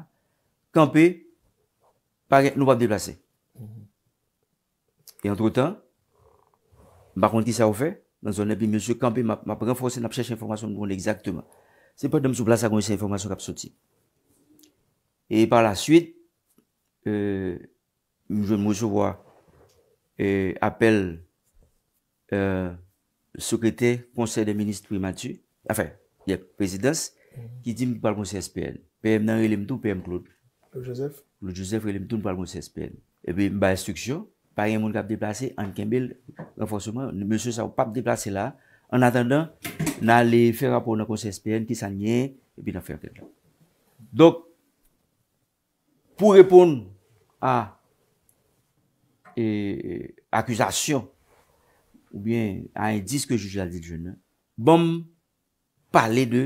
kampe, pare, nou pap deplase, Et entre-temps, m'a conti sa oufe, m'a prenforse nap chèche informasyon kon l'exaktouman. Se pat nan msou plas a kon chèche informasyon kap soti. Et par la suite, m'jou moujou wwa apel sekretè, konsey de ministre primatü, afe, yep, prezidens, ki di m'pal kon CSPN. PM nan, il m'tou, PM klout. Le Joseph, il m'tou m'pal kon CSPN. E bi m'ba instruksyon, pari moun kap deplase, an kembel, reforseman, monsen sa ou pap deplase la, an atendan, nan le ferra pou nan konsen esperen, ki san nye, epi nan ferra. Dok, pou repoun a akuzasyon, ou bien a indiske jujil adil jen, bom, pale de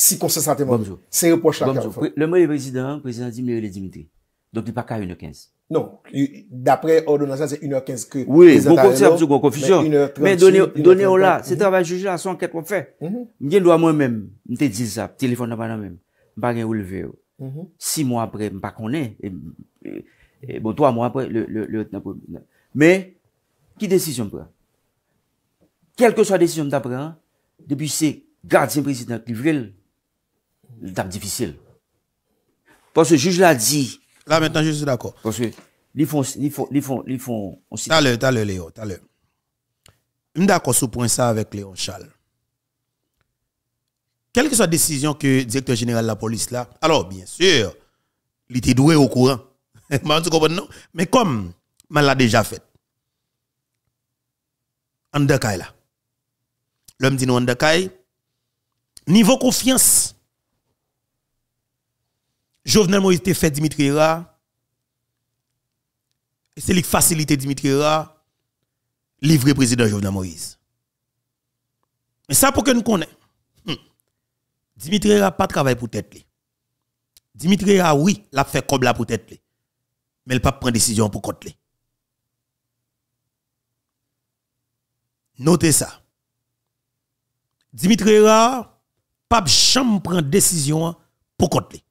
Si konsesanteman, se reproche la kèm fò. Le mè yè prezident, prezident Dimirele Dimitri. Donk di pa kè yè 1h15. Non, d'aprè ordonansyan, se 1h15 kè. Oui, pou kon se ap sou kon konfisyon. Mè donè yò la, se travèl jujè la son kèm kon fè. Mè gen do a mè mèm, mè te dizap, telefon nan pa nan mèm, mè pa gen ou lè vè yò. 6 mò aprè, mè pa konè, mè bon 3 mò aprè, le hèt nan pou mè. Mè, ki desisyon mè prè? Kèlke so a desisyon mè d'aprè, l'étape difficile. Parce que le juge l'a dit. Là, maintenant, je suis d'accord. Parce que, ils font, ils font, ils font, ils font, aussi. T'as l'air, t'as l'air, Léo, t'as l'air. Je suis d'accord sur point ça avec Léon Charles. Quelle que soit la décision que le directeur général de la police là, alors bien sûr, il était doué au courant. Mais comme, je l'a déjà fait. Andakai là. L'homme dit nous Andakai niveau confiance, Jovenel Moïse te fait Dimitri Ra. C'est lui facilité Dimitri Ra. le président Jovenel Moïse. Mais ça pour que nous connaissons. Hmm. Dimitri Ra pas travail pour tête. Dimitri Ra, oui, l'a fait comme la pour tête. Mais il pas prendre décision pour côté. Notez ça. Dimitri Ra, pas jamais une décision pour côté.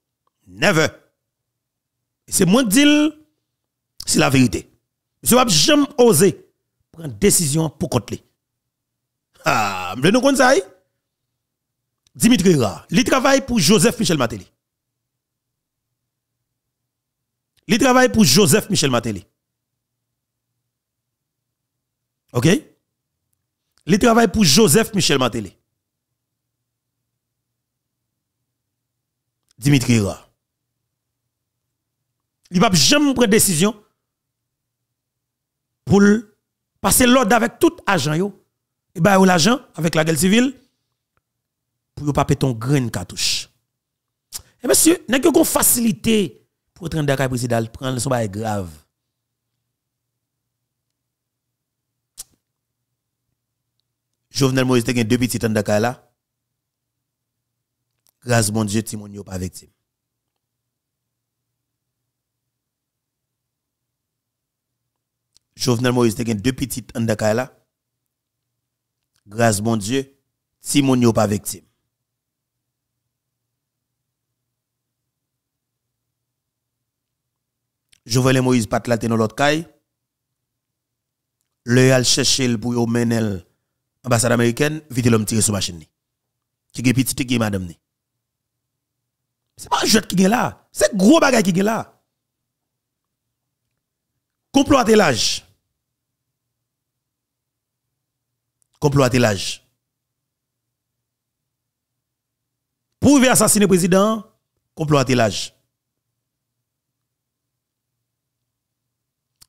Never. C'est mon deal, c'est la vérité. Je n'ai jamais osé prendre une décision pour côté. Ah, je nous hein? Dimitri Rat, il travaille pour Joseph Michel Matéli. Il travaille pour Joseph Michel Matéli. OK? Il travaille pour Joseph Michel Matéli. Dimitri Rat. Il va jamais prendre décision pour passer l'ordre avec tout agent Il Et eh ben l'agent avec la guerre civile pour ne pas péter un grain cartouche. Et eh, monsieur, pas que facilité pour train d'accord président prendre le bail grave. Jovenel Moïse a deux petits temps d'accord là. Grâce mon Dieu, Timon a pas victime. Jovenel Moïse te gen deux petites en là. Grâce mon Dieu, si mon a pas victime. Jovenel Moïse pas la dans l'autre caille. Le al le pour yo ambassade américaine, vite l'homme tirer sur machine ni. Qui gen petite qui madame ni. C'est pas un jeu qui est là, c'est gros bagage qui est là. Complot l'âge. tel l'âge. Pour assassiner le président, comploter l'âge.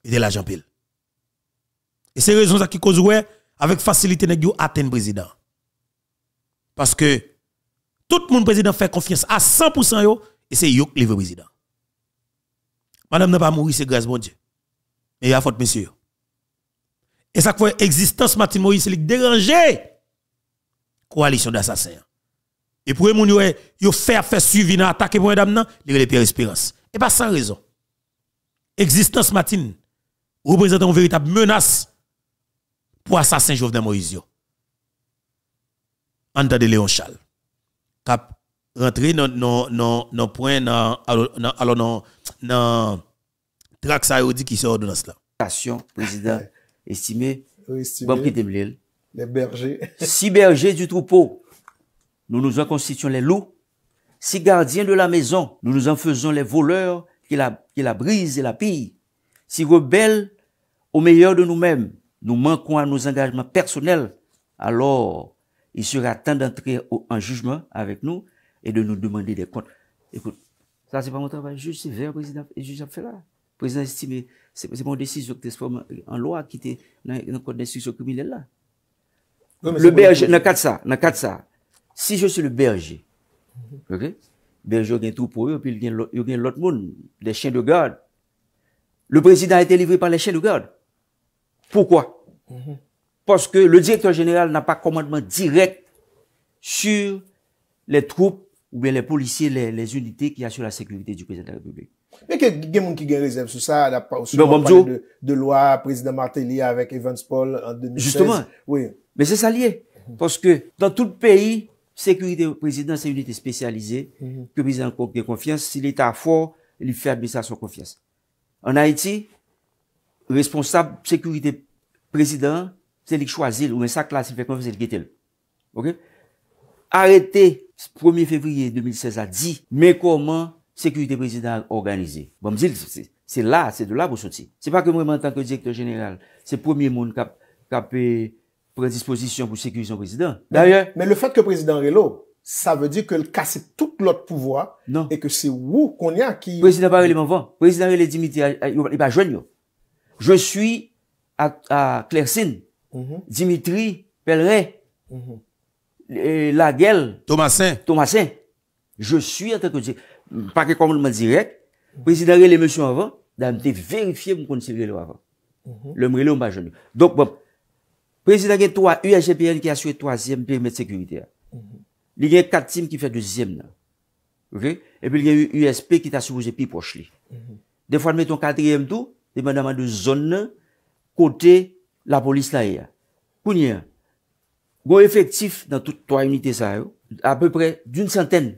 Et de l'argent pile. Et c'est raison qui cause ouais, avec facilité nèg yo atteindre président. Parce que tout le monde président fait confiance à 100% et c'est yo qui le président. Madame n'a pas mouru, c'est grâce à Dieu. Mais il y a faute monsieur. Et ça fait existence Martin Moïse dérangé déranger coalition d'assassins. Et pour les gens qui faire faire suivi dans attaque pour madame ils les pires Espérance. Et pas sans raison. Existence Martin représente une véritable menace pour assassin Jovenel Moïse tant que Léon Charles cap rentrer dans non non non point dans alors non non track ça dit qui sort de là. Président estimé, estimé les bergers. Six bergers du troupeau, nous nous en constituons les loups. Si gardiens de la maison, nous nous en faisons les voleurs qui la, qui la brisent et la pillent. Si rebelles au meilleur de nous-mêmes, nous manquons à nos engagements personnels, alors il sera temps d'entrer en jugement avec nous et de nous demander des comptes. Écoute, ça c'est pas mon travail, juste vers président, et là. président estimé, Se moun desi, jok te sform an lwa ki te nan kode desi jok koumile la. Le berge, nan kat sa, nan kat sa. Si jose le berge, mm-hmm. ok? Berge yo gen troupe ou yo, pi yo gen lot moun, de chen de garde. Le prezident a te livri par le chen de garde. Poukwa? Mm-hmm. Poske le direktor general nan pa komadman direk sur le troupe ou bien le policie, les unités qui assure la sécurité du président de la République. Mè ke gen moun ki gen rezèm sou sa, ou sou moun panè de lwa, Prezident Martelly avèk Evans Paul an 2016. Justèman, mè se sa liè. Pòske, dan tout pèi, sekurite prezident se yonite spesyalize, ke bize an konke konfians, si l'Etat fò, li fèm bè sa son konfians. An Haiti, responsab sekurite prezident, se li chwazil, ou mè sa klasifè konfisen, li gètèl. Arètè, 1è fevri 2016, a di, mè konman Sekurite bon, prezident a organizi. Bon m'dil, se la, se de la pou soti. Se pa ke mwen tanke direktor general, se premier moun ka pe predisposisyon pou sekurisyon prezident. D'ayon... Men le fat ke prezident Reylo, sa ve di ke kase tout l'ot pouvoi, e ke se wou kon ya ki... Prezident Reylo, prezident Reylo, je suis a Klersin, mhm. Dimitri, Pelre, mhm. Lagel, Thomasin, je suis a tanke direktor general. Parke komounman direk, prezidare le monsyon avan, dan mte verifiye moun konsivre lo avan. Le mrelon mba jouni. Dok bon, prezidare gen 3 UHPN ki aswe 3e permit sekurite a. Li gen 4 team ki fe 2e nan. Ok? Epi li gen USP ki ta soubouze pi poch li. Mhm. De fwa mwen ton 4e tou, te mwen naman de zone kote la polis la e a. Kouni a? Gon efektif nan 3 unité sa yo, a peu pre d'une santenne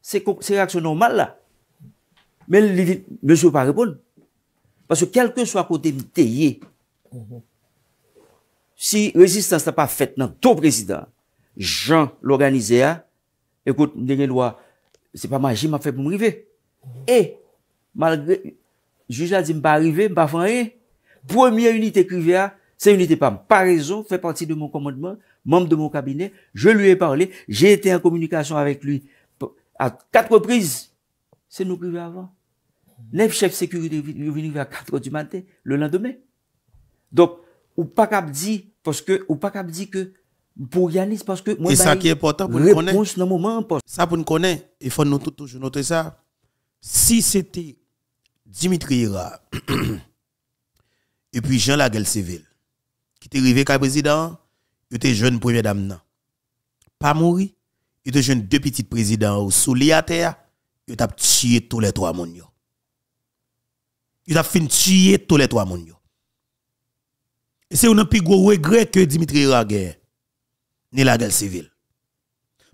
Se reaksyon nomal la. Men, ne sou pa repon. Pasou kelke sou a kote mte ye. Si rezistans ta pa fet nan ton prezident, jan l'organize a, ekout, mdenye lwa, se pa ma jim a fe pou mrive. E, malgré, juj la di mpa rive, mpa fanye, pwemye unit e krive a, se unit e pa mpa rezo, fe parti de moun komodman, mounm de moun kabine, je lue e parle, jete en komunikasyon avek luy, à quatre reprises, c'est nous privés avant. Neuf chefs de sécurité venus à 4 h du matin, le lendemain. Donc, ou pas cap parce que, ou pas cap que, pour Yanis, parce que, moi, Et bah, ça qui est important pour nous connaître. moment, Ça pour nous connaître, il faut nous toujours noter ça. Si c'était Dimitri Ira, et puis Jean Lagel Civil, qui était arrivé comme président, il était jeune première dame, non. Pas mourir il te jeune deux petits présidents au soli à terre, il t'a tué tous les trois moun Il a fini tuer tous les trois moun Et c'est un plus gros regret que Dimitri Raguer ni la guerre civile.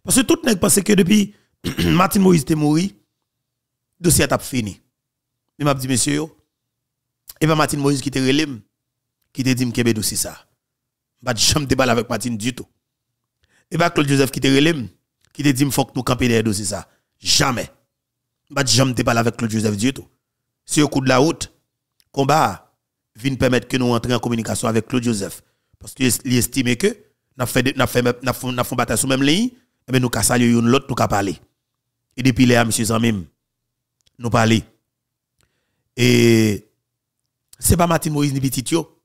Parce que tout le monde pense que depuis Martin Moïse était mort, le dossier a fini. Mais m'a dit, monsieur, et bien Martin Moïse qui était relève, qui était dit que dossier ça. Je ne pas avec Martin du tout. Et bien Claude Joseph qui était relève, qui te dit faut que nous camper derrière dossier ça. Jamais. Bah jamais te parler avec Claude Joseph du tout. C'est au coup de la route, combat vient permettre que nous entrions en communication avec Claude Joseph parce qu'il estime que n'a fait n'a fait n'a fait bataille sur même ligne eh ben, mais nous ca saluer une l'autre nous ca parler. Et depuis là monsieur Zamim nous parler. Et c'est pas Martin Moïse ni Petitio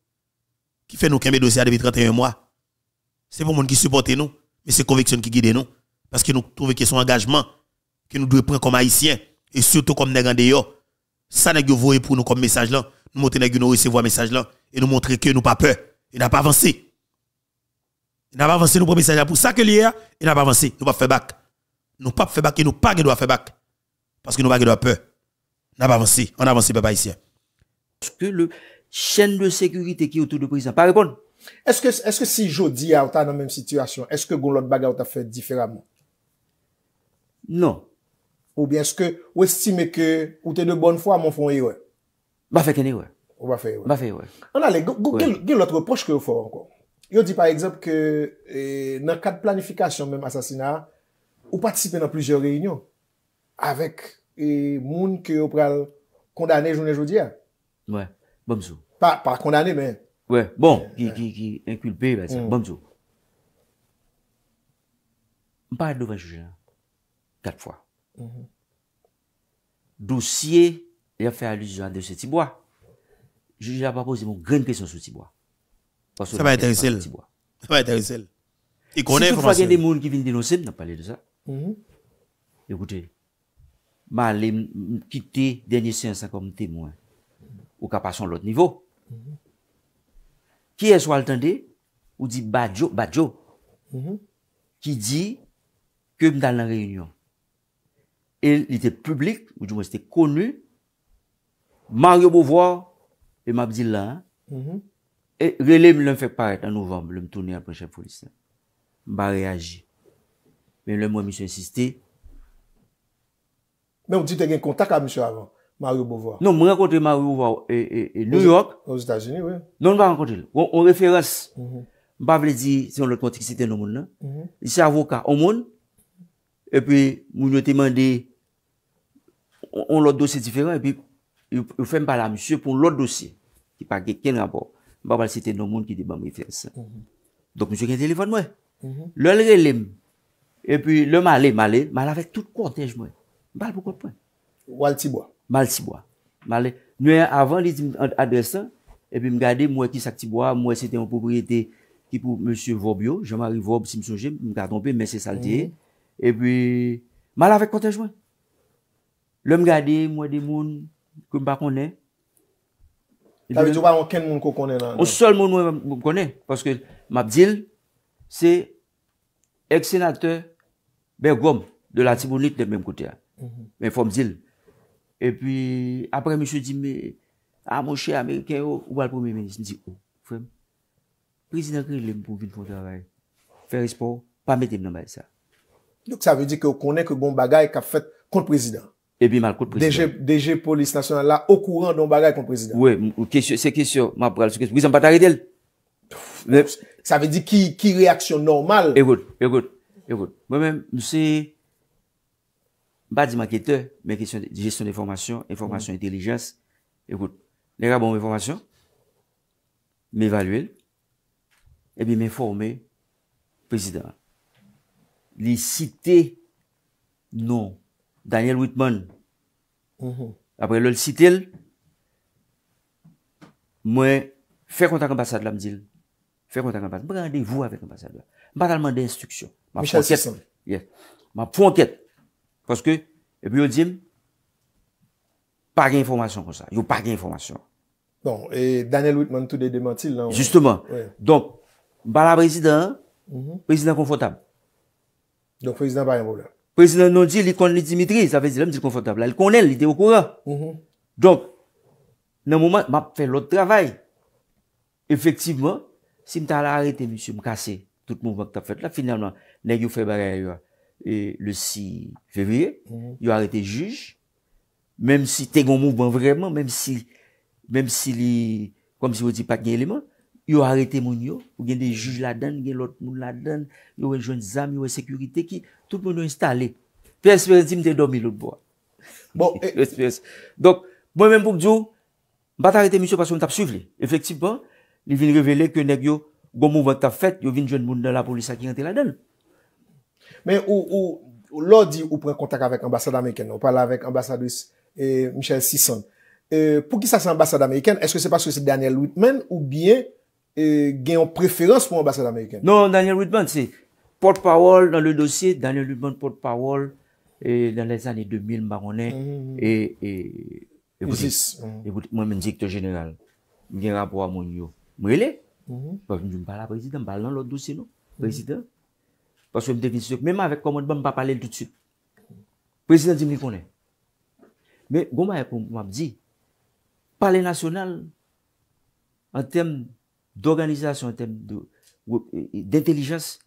qui fait nous qu'un dossier depuis 31 mois. C'est pour monde qui supporte nous, mais c'est conviction qui guide nous. Parce que nous trouvons que son engagement que nous devons prendre comme haïtiens et surtout comme nèg en dehors. Ça nèg voyez pour nous comme message là, nous montrer que nous recevoir message là et nous montrer que nous pas peur, il n'a pas avancé. Il n'a pas avancé nous premier message pour ça que l'hier, il n'a pas avancé, nous pas faire back. Nous pas faire back. et nous pas doit faire back? parce que nous pas back. peur. N'a pas avancé, on avance pas haïtien. Est-ce que le chaîne de sécurité qui est autour du président pas répondre Est-ce que est-ce que si Jody a dans la même situation, est-ce que Golot Baga a fait différemment Non. Ou bien se ke ou estime ke ou te ne bon fwa, moun fon yowe. Ba fe kene yowe. Ba fe yowe. Anale, gen l'otre proche ke ou fon. Yo di par eksept ke e, nan kat planifikasyon mèm asasina, ou patisipe nan plijer reynyon avek e, moun ke ou pral kondane jounen joudia. Mwen, bom sou. Pa kondane mè. Mwen, bon, eh, ki eh. inkulpe, bom mm. sou. Mwen pa ad dovan juje nan. quatre fois. Mhm. Dossier, il a fait allusion à ce Tibois. Je n'ai pas posé mon grande question sur Tibois. Ça va Ça va être Il connaît Si il y a des gens qui viennent dénoncer, on n'a pas parlé de ça. Mhm. Écoutez, je vais quitter dernier séance comme témoin. Ou qu'à passer à l'autre niveau. Mhm. Qui est-ce qu'on attendait Ou dit Badjo, Badjo, qui dit que je suis dans la réunion. Il ite publik, ou di m wensite konu, Mario Bovoar, e m ap di lan, e rele m lem fe paret an Nouvem, lem toni apreche polise, m ba reagi. Men lem m w mesyensiste. Men m di te gen kontak a Monsi avant, Mario Bovoar. Non, m renkote Mario Bovoar e New York, no we va renkote. On referase, m pa vle di si yon le kontik si ten on moun. Li se avoka on moun, e pi moun yo temande On lot dosye diferent, epi yu fe mpala msye pou lot dosye, ki pa gen ken rapor. Mpa pal se te nou moun ki de bambi fersan. Donk msye gen telefon mwen. Le lre lem. Epi le malen, malen, malen vek tout kontenj mwen. Mal pou kontenj. Ou al tibwa? Mal tibwa. Malen. Nwen avan li di m adresan, epi m gade mwen ki sak tibwa, mwen se te yon popriyete ki pou msye vobyo, jaman yon vob si m sonje, m gade mpe mese salteye, epi malen vek kontenj mwen. Lèm gade mwen de moun koum pa konen. Tavè djou pa an ken moun kou konen nan? An sol moun mwen mwen konen, paske map dil, se ek senate ber gom, de la timounit lèm mèm kote a. Mè fòm dil. E pwi apre mè chou di mè, a mò chè Ameriken ou al poun mè menis, mè di ou, fèm, prezident koum lèm pou vin fòm tè avay, fè respon, pa metè mè nan bè sa. Lèm koum, sa vè di kè ou konen koum bagay kè a fèt kont prezident. e bi malkoute prezident. Deje poli stasyonan la, okouran non bagay kon prezident. Ouè, se kisyon, ma pral se kisyon, wisan patare del. Sa ve di ki reaksyon normal. E gout, e gout, e gout. Mwen mèm, nou se, ba di ma kete, men kisyon di gestyon de formasyon, e formasyon entelijens, mm-hmm. e gout, le rabon mwen formasyon, me evaluel, e bi men formé, prezident. Li site, non bagay, Daniel Whitman, mhm. apre lòl sitil, mwen fè kontak an basad la mdil, fè kontak an basad, brande vou an fè kontak an basad la, banalman de instruksyon, ma fonket, foske, epi yon dim, pa gen informasyon kon sa, yon pa gen informasyon. Bon, e Daniel Whitman tout de demantil nan? Justeman, don, banalman de instruksyon, president, president konfotab. Don, president Bayan Boula. Prezident non di, li konen li Dimitri, sa vezi la mi di konfotable la, li konen, li de wakora. Mhm. Donk, nan mouman, map fe lout travay. Efektivman, si mta la arete, mi sou mkase, tout mouman ki ta fet la, finalman, nan yo febarye yo, e, le 6 febriye, mhm. yo arete juj, menm si te gon mouman vreman, menm si, menm si li, kom si woti pat gen eleman, yo arete moun yo, ou gen de juj la den, gen lot moun la den, yo we jwenn zami, yo we sekurite ki, tout moun yo installe. Pe espérense ti mte domi lout bo. Bon, e, espérense. Dok, mwen mwen pouk djou, bat arete moun sepasyon tap suvle. Efektifman, li vin revele ke nek yo gomou vant tap fet, yo vin jwenn moun la polisa ki rente la den. Men, ou, ou, ou, lodi ou pren kontak avèk ambassade amèkèn, ou pala avèk ambassadous eh, Michel Sisson. E, pou ki sa sa ambassade amèkèn, eske se pa sou se Daniel Whitman, ou bi E gen yon preferans pou ambasade Amerikan. Non, Daniel Whitman, se, porte-parole nan le dosye, Daniel Whitman porte-parole nan e, les ane 2000 maronè, et, et, mwen mwen dikte genel, mwen gen rapor a moun yo, mwen ele, mwen joun bala prezident, mwen balan lò dosye nou, prezident, mwen joun defisite, mwen mwen avèk komod ban, mwen pa pale lè tout süt. Prezident jim li konè. Men, goma yè pou mwen ap di, pale nasyonal, an tem prezident, d'organizasyon, d'intelijans,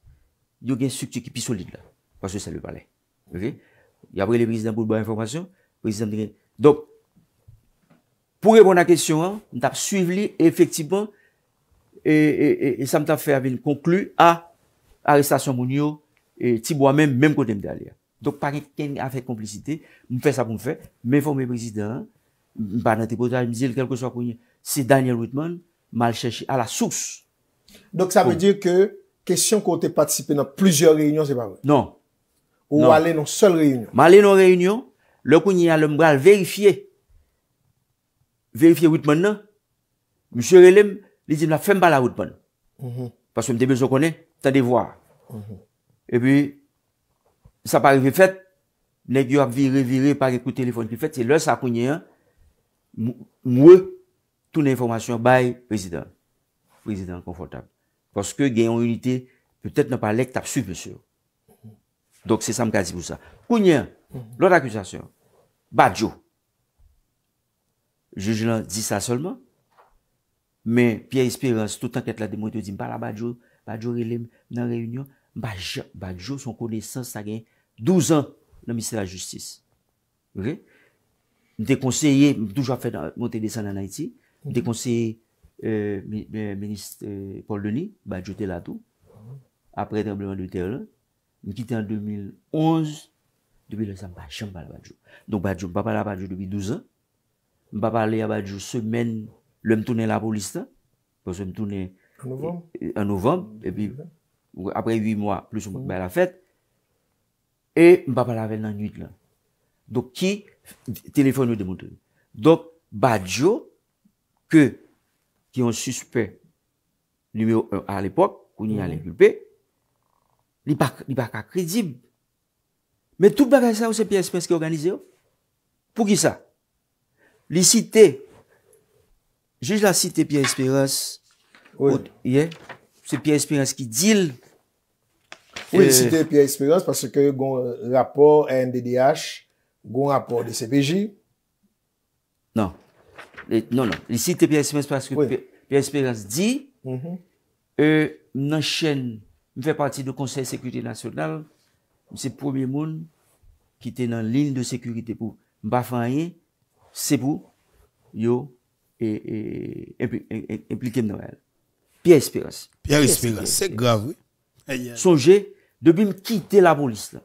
yo gen struktur ki pi solide la. Pas yo se lè palè. Y apre le prezident boul bou an informasyon, prezident di gen. Dok, pou repon an kesyon an, an tap suiv li, efektivman, e san tap fè avèn konklu a arrestasyon moun yo, ti bou an men, menm kote mdè alè. Dok, pari ken a fè komplicite, m fè sa pou m fè, m informe prezident, m ban an te potal, m zil, kel kon so apoyen, se Daniel Whitman, Mal chèchi a la sous. Donc, ça veut dire que question qu'on t'ait participé dans plusieurs réunions, c'est pas vrai? Non. Ou non. alé dans seules réunions? Malé dans réunions, le kounye y a l'homme qui a vérifié. Vérifié wout man nan. Monsieur l'élème, il dit, m'a fermé la wout man. Mm-hmm. Parce qu'on m'a dit, je connais, t'as des voix. Mm-hmm. Et puis, ça parait fait. N'est-ce pas viré, viré par écoute téléphone qui fait. Et là, ça kounye y a moué tout nan informasyon bay, prezident. Prezident konfortab. Koske gen yon unité, peut-être nan par lèk tap su, monsieur. Dok se sa mkazi pou sa. Kounyen, lòt akusasyon, Badiou. Jejou nan di sa solman, men, piè espirans, tout an ket la demouite di, mpala Badiou, Badiou relèm nan reyounyon, Badiou son koneysans sa gen douz an nan minister la justice. Ok? Mte konseye, mtoujwa fè mwote desan nan Haiti, Mwen te konseye euh, Ministre euh, Paul Denis, Badjou Teladou, apre terbleman de Teladou, mwen kite an 2011, debi lansan pa chan pa la Badjou. Don Badjou, mwen pa pale la Badjou debi 12 an, mwen pa pale la Badjou semen, lwen mtoune la polista, lwen mtoune an Novam, apre 8 mwa, plus mwen pale la fete, e mwen pa pale la 28 lan. Don ki, telefon yo de moun teni. Don Badjou, ke ki yon suspe lumeo a l'epok, koni a l'engroupe, li bak akredib. Me tout bagasan ou se P.S.P.S. ki organize yo? Pou ki sa? Li site, jè j la site P.S.P.S. ou yè, se P.S.P.S. ki dil. Oui, site P.S.P.S. P.S.P.S. parce que yon rapport NDDH, yon rapport de C.P.J. Non. Non, non. Li si te Pierre Espérance paske Pierre Espérance di mm-hmm. e euh, nan chen mi fè parti do konsey sekwite nasyonal mse poube moun ki te nan lin de sekwite pou mba fanyen sepou yo e implikem noel. Pierre Espérance. Pierre Espérance, se gavoui. Sonje, debi m ki te la bon liste la.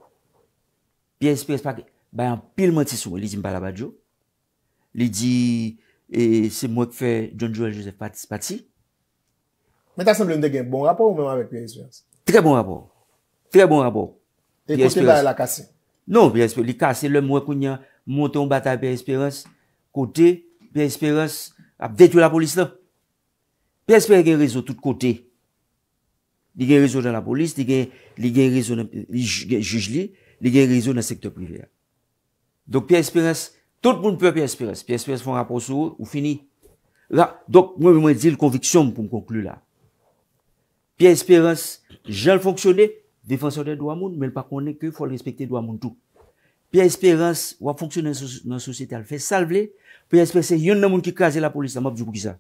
Pierre Espérance pak bayan pil mantisou li di mba la badjo li di... E se mwèk fè John Joel Joseph Patsy. Mwen ta se mwen de gen bon rapor ou mwen mwèk Peres Peres? Tre bon rapor. Tre bon rapor. E pou se te la kase? Non, Peres Peres. Li kase lè mwen koun ya mwèk mwen te mbata Peres Peres. Kote Peres Peres ap detwe la polis la. Peres Peres gen rezo tout kote. Li gen rezo nan la polis. Li gen rezo nan jujli. Li gen rezo nan sektor privè. Donk Peres Peres... Tout moun pou ap pi espérense. Pi espérense foun rapport sou ou fini. Dok mwen mwen di l konviksyon pou m konklou la. Pi espérense, jen l fonksyonè, defansyonè dwa moun, mwen pa konè ke fò l respekte dwa moun tout. Pi espérense, wap fonksyonè nan sosyete al fè, salve lè. Pi espérense, yon nan moun ki kaze la polisa, moun djoubou ki sa.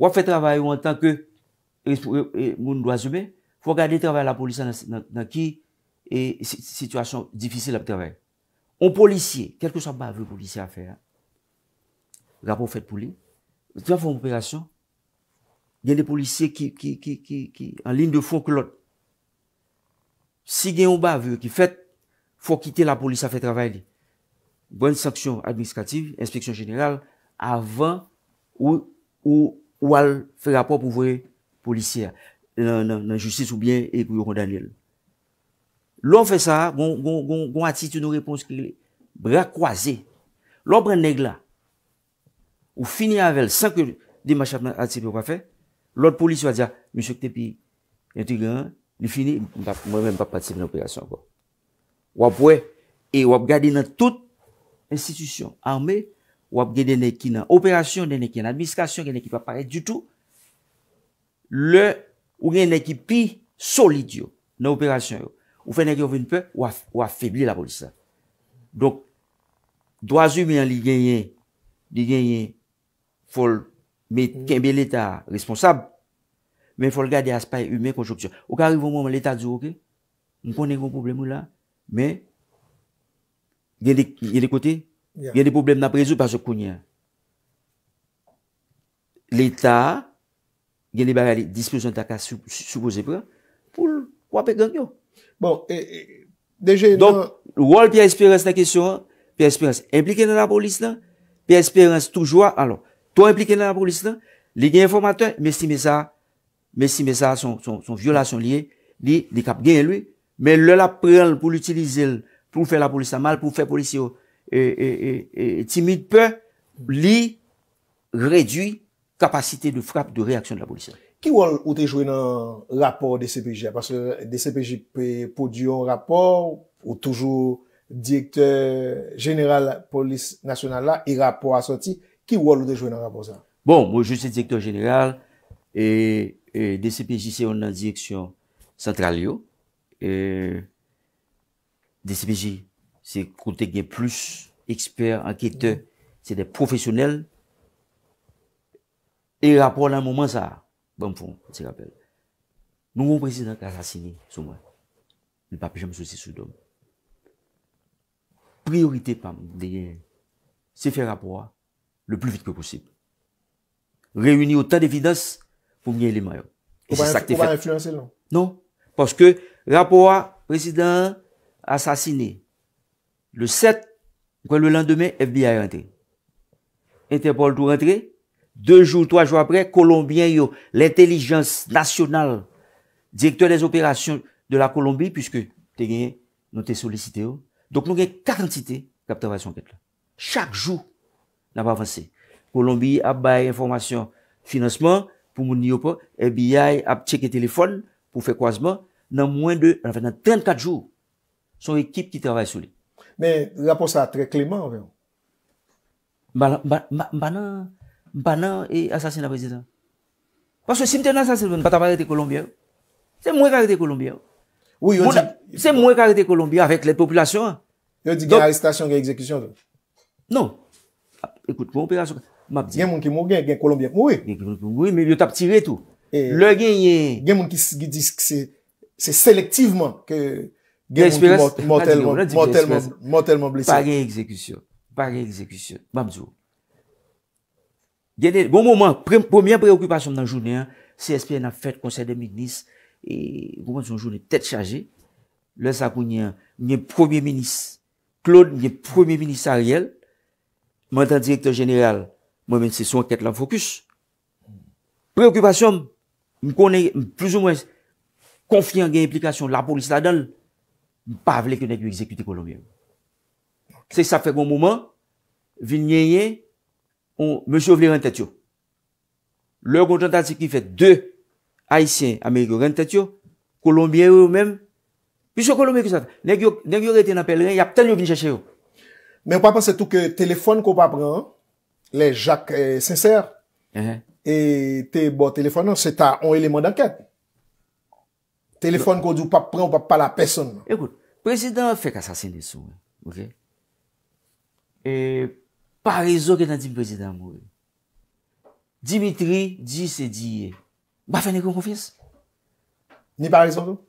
Wap fè travay ou an tanke moun dwa zume, fò gade travay la polisa nan ki situasyon difisil ap travay. On polisye, ket ke sa ba vwe polisye a fè? Rapport fè pou li. Ti an fòm opérasyon? Gen de polisye ki an lin de fò klot. Si gen yon ba vwe ki fè, fò kite la polisye a fè travè li. Bonne sanksyon administrativ, inspeksyon jeneral, avan ou al fè rapport pou vwe polisye a. Nan justice ou bien ekou yon daniel. lò fè sa, goun atit yon nou repons ki lè, brè kwa zè. Lò brè nè glan, ou fini anvel, 5 dimachap nan atit pou pa fè, lòd polis wadja, mè chok te pi yon tri glan, lè fini, mè mè mè pa pati nan operasyon anko. Wap wè, e wap gadi nan tout institisyon, anme, wap gè dene ki nan operasyon, dene ki nan admiskasyon, dene ki pa paret du tout, lè, ou gen ekipi solid yo, nan operasyon yo. Ou febli la polisa. Dok, dwa zi mi an li genye, di genye, fol, mi kenbe l'Etat responsab, mi fol gade aspa yu mi konjoksyon. Ou ka arrivo moun, l'Etat zi ouke, m konen kon problem ou la, men, gen de kote, gen de problem nan prezou, pasok konye. L'Etat, gen de barale, dispyo son taka, soupo zi pre, pou l'wap e gen yo. Bon, e, e, dèjè... Donc, non. wòl pi espérense la kèsyon, pi espérense implikè nan la polis nan, pi espérense toujwa, alò, to implikè nan la polis nan, li gen informatè, mesi mesa, mesi mesa, son viola son liye, li kap genye lui, men lè la prel pou l'utilize, pou fè la polis sa mal, pou fè polis yo timide pe, pou fè li redwi kapasite de frap de reaksyon de la polis yo. Ki wol ou te jwen nan rapor DCPJ? Parce DCPJ pe podyon rapor ou toujou direktor general polis nasyonal la e rapor a soti, ki wol ou te jwen nan rapor sa? Bon, mwen jwese direktor general e, e DCPJ se yon nan direksyon central yo. E DCPJ se kontekye plus eksper, anketen, se de profesyonel e rapor nan mouman sa a. Bon fon, se rappel. Nouvon prezident asasini souman. Ne pape jam souci soudom. Priorite pam, deyen, se fè rapport le plou vit ke posib. Reuni ou ta defidans pou mwen li mayon. Ou pa re-finanse nan? Non, non paske rapport prezident asasini le 7, ou kwen le lan demen, FBI rentre. Interpol tou rentre, 2 jou, 3 jou apre, Kolombien yo, l'intellijens nasyonal, direktor des operasyon de la Kolombie, pwiske te genye, nou te solisite yo. Donk nou genye 4 entite kap travay son pepla. Chak jou nan pa avanse. Kolombie ap baye informasyon financeman pou moun nyo pa, FBI ap cheke telefon pou fekwazman, nan mwen de, nan 34 jou, son ekip ki travay soli. Men, la pou sa tre kleman, ouve yo? Manan, banan e asasin la prezident. Paswe si mte an asasin, pata marre de Kolombia, se mwen karre de Kolombia. Se mwen karre de Kolombia avèk lèd populasyon. Yo di gen aristasyon, gen ekzekisyon. Non. Ekout, ah, kon operasyon. Mabdi. Gen moun ki moun gen, gen Kolombia. Moui. Gen Kolombia, moui, mè bi yo tap tire tou. Le gen yè. Gen moun ki dis ki se, se selektiveman, gen moun ki mortalman, mortalman blesè. Pari ekzekisyon. Pari ekzekisyon. Mabdi ou. Genè, bon mouman, bon premier préoccupasyon nan jounè, CSPN a fèt konsèdèm idnis, e kouman son jounè tèt chajè, lè sa kounyè, nyè premier minis, Claude, nyè premier minis a riel, mè tan direktor general, mè men sè son kèt lan fokus, préoccupasyon, m konè, m plus ou mwen, konfyan gen implikasyon, la polis la don, m pa vle kè nè kou exekute kolombien. Se sa fè bon mouman, vin nyeye, Monsi ou vile rentet yo. Le ou kontentat se ki fet de Haitien, Ameriko rentet yo. Kolombien ou men. Pis yo Kolombien ki sat. Nen yo reten apel ren, ya ptel yo vile chache yo. Men wap apan se tou ke telefon ko wap apren, le Jacques Sincere, e te bon telefon nan, se ta on eleman d'anket. Telefon ko di wap apren, wap apal aperson. Ekout, prezident fèk asasin disou. E... pa rezon gen nan jim prezident mou. E. Dimitri, di se di ye. Ba fène kon kon fès? Ni pa rezon nou?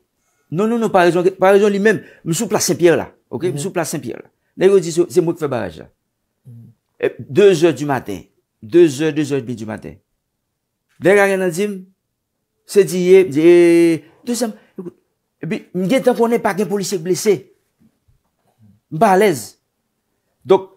Non, non, non, pa rezon li men. M sou plas Saint-Pierre la. Ok? M sou plas Saint-Pierre la. Nèkou di sou, se mou k fè baraj la. E, deux jòr du maten. Deux jòr, deux jòr bi du maten. Nèkou gen nan jim, se di ye, di... Deux jòr... M gen tan konen pa gen polisik blese. M pa alèz. Dok,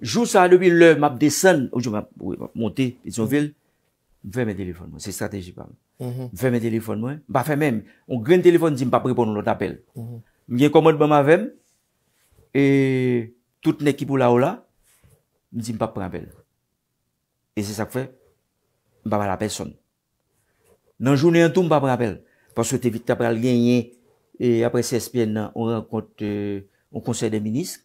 Jous a dobi lè, m ap desen, oujou m ap monte, m fè mè telefon mwen, m fè mè telefon mwen, m pa fè mèm, m papre bonon lò t'apel. M gen komod m pa m avèm, e tout nè kipou la ola, m papre m apel. E se sak fè, m pa pa la peson. Nan jounè an tou, m papre m apel. Pas wè te vit, ta pral gen yè, e apre 16 pièn nan, an euh, konseil de miniske,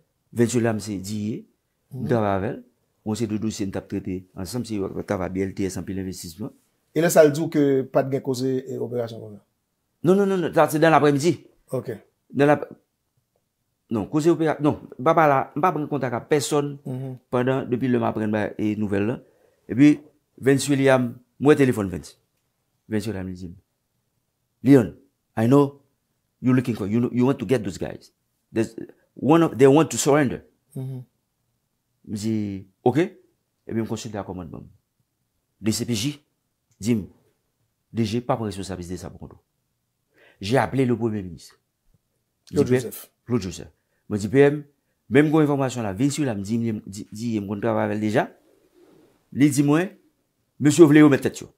Vensuliam mm. se diye, mta va avel, mwen se doudou sen tap trete, ansam se yon wak pa taba BLTS anpil investisman. E nan saldou ke pat gen koze e operasyon kon la? Non, non, non, non tat se dan apremidzi. Ok. Dan ap... Non, koze operasyon... Non, mpa pa la, mpa pren kontak a, person, mm-hmm. pandan, depi lema apren ba e nouvel la, e pi, Vensuliam, mwen telefon Vens. Vensuliam, Vensuliam, Vensuliam, Lyon, I know, you looking for, you want to get those guys. There's... They want to surrender. M mm-hmm. zi, ok. E bi m konsulte akomandman m. De CPJ, di m, de jè pa pa responsabilize de sa bwondo. Jè aple le pwemèm mis. Lou Joseph. M zi, PM, mèm kon informasyon la, vensi ou la m di m kon travarel deja, li di mwen, m sè ou vle yo mè tètyo.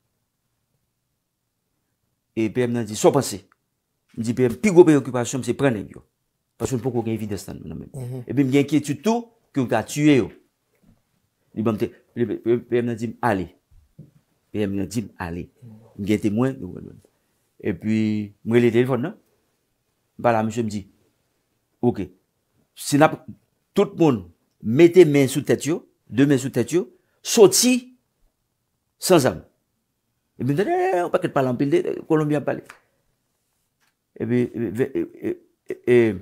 E PM nan zi, sou passe. M zi, PM, pi gòpè yon kipasyon m se prennen yon. E pi mwen gen kiye tu tou Ki ou ka tue yo Li ban mte Pem nan di m ale Pem nan di m ale M gen te mwen E pi mwen le telefon nan Ba la mwen se m di Ok Sinap tout moun Mete men sou tete yo Soti San zan E pi mwen de E pi mwen de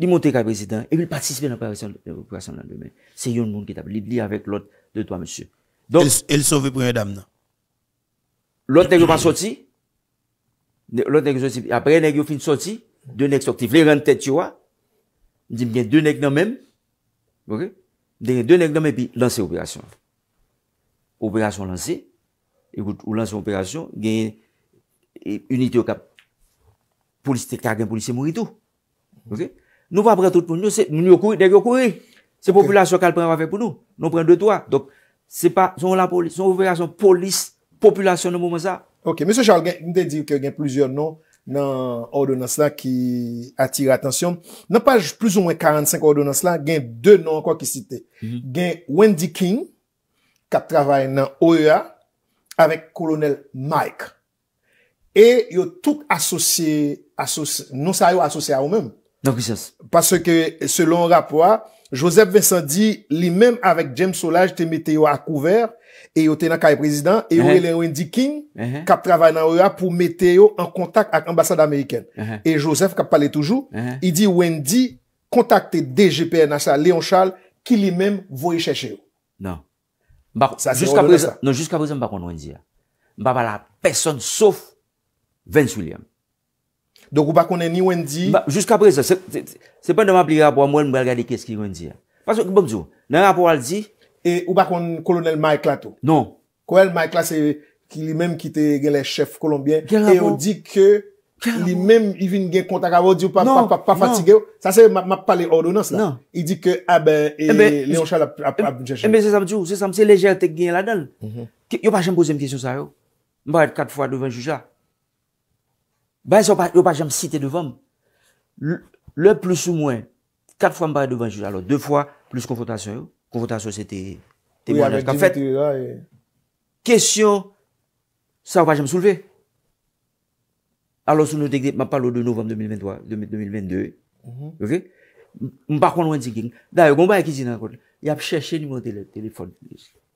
Li monte ka prezident, e bil patispe nan prezident l'operasyon nan demen. Se yon moun ki tab, li li avèk l'ot de to a monsi. El sove prezident non? nan? L'ot ne gyo pa soti, apre ne gyo fin soti, de nek soti, flè rente tè tiwa, di mwen gen de nek nan men, de nek nan men, pi lanse operasyon. Operasyon lanse, ou lanse operasyon, gen yon iti okap, polis te kagè, polis se mou itou. Okè? Nou va apre tout pou nou se. Moun yo koui, deg yo koui. Se populasyon kal pren va fe pou nou. Nou pren 2-3. Donk, se pa, son la polisyon, son operasyon, polisyon, populasyon nou mou mwen sa. Ok, M. Charles, gen, mwen de diyo ki yo gen plizyon nou nan ordonans la ki atire atensyon. Nan page plus ou mwen 45 ordonans la, gen 2 nou an kwa ki site. Gen Wendy King, kap travay nan OEA, avek Kolonel Mike. E yo touk asosye, non sa yo asosye a ou menm. Nan kousyans. Pase ke selon rapwa, Joseph Vincent di li menm avèk James Solage te mette yo akouver, e yo tenan kaya prezident, e yo uh-huh. elen Wendy King kap uh-huh. travay nan yo ya pou mette yo an kontak ak ambasade Ameriken. Uh-huh. E Joseph kap pale toujou, i di Wendy kontakte DGPN asa Leon Charles ki li menm voye chèche yo. Nan. Jus ka brezèm bakon Wendy ya. Mba bala, peson sof, Vince William. Donk ou pa konen niwen di... Jusk apre se, se pen de non, non. ma pli rapor an, mwen mwel gade kes ki yon di ya. Pason ki bok di yo, nan rapor an di... E ou pa konen kolonel Mike la to? Non. Kolonel Mike la se, ki li menm ki te gen le chef kolombien, e yo di ke li menm even gen kontak avod yo pa fatige yo, sa se ma pale ordonos la. I di ke, a ben, leon chal ap jenjen. Ebe se samdi yo, se samdi, se lejel tek gen la don. Yo pa jen pose m kesyon sa yo, mba et kat fwa devan juja, Ba yon pa jom site devanm. Le plus ou mwen, kat fwa mba devanjou, alo, de fwa, plus konfotasyon, konfotasyon se te, te mwanev. Kap fèt, kèsyon, sa w pa jom souleve. Alo, sou nou dek de, ma palo de novem 2023, 2022, ok? M pa konwen zikin. Da, yon konwa yon kizi nan kon, yon ap chèche nou yon tèlefon.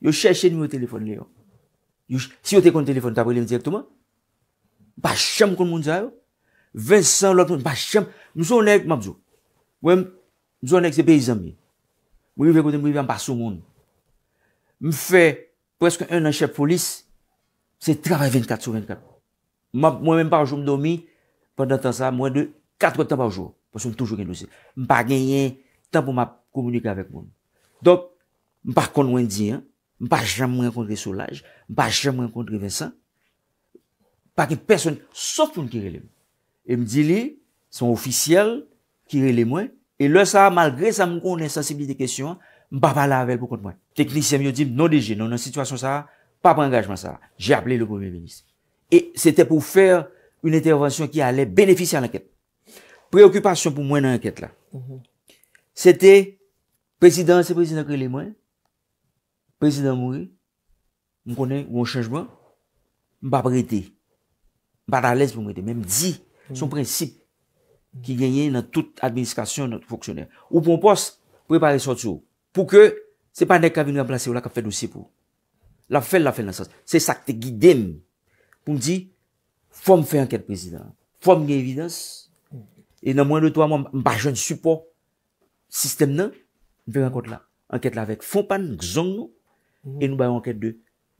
Yon chèche nou yon tèlefon, yon. Si yon te kon tèlefon, ta prilèm direktman. Ba chèm kon moun zayou. Vincent lòk moun, ba chèm. Mzou anèk mabzou. Mzou anèk se peyizan mi. Mwivè kote mwivè mba sou moun. Mwè fè preske un an chèp folis. Se travè 24 sou 24. Mwen mè mba oujou mdoumi. Pendant an sa mwen dè 4 kote ta ba oujou. Mwen son toujou gen nou se. Mba genyen ta pou mba komunike avèk moun. Dok mba kon mwen di. Mba chèm mwen kontre Solaj. Mba chèm mwen kontre Vincent. Pa ki person sotoun kirele mwen. E mdi li, son ofisyel, kirele mwen. E lè sa, malgre sa moun kon, nè sensibilite kèsyon, mba pala avèl pou kont mwen. Teklisèm yo di m, non deje, non nan situasyon sa, pa prangajman sa. Jè ap lè lè pou mè venise. E sè te pou fèr un intervansyon ki ale benefisyan lè kèt. Preokupasyon pou mwen an kèt la. Sè te, prezidansè prezidans kirele mwen, prezidans moun, mwen konè, mwen chanjman, mba pretey. Badalèz pou mwen te mèm di, son prinsip ki genye nan tout administrasyon, nan tout foksyonèr. Ou pou mwen pos, preparè sot sou. Pou ke, se pa nek avin ou la plase ou la kap fè dosye pou. La fèl la fèl nan sas. Se sak te gidèm pou mwen di, fò mwen fè anket prezident. Fò mwen genye evidens. E nan mwen de to, mwen mba jen support sistem nan, mwen fè anket la. Anket la vek. Fò pan, mwen gzon nou, e nou bayan anket de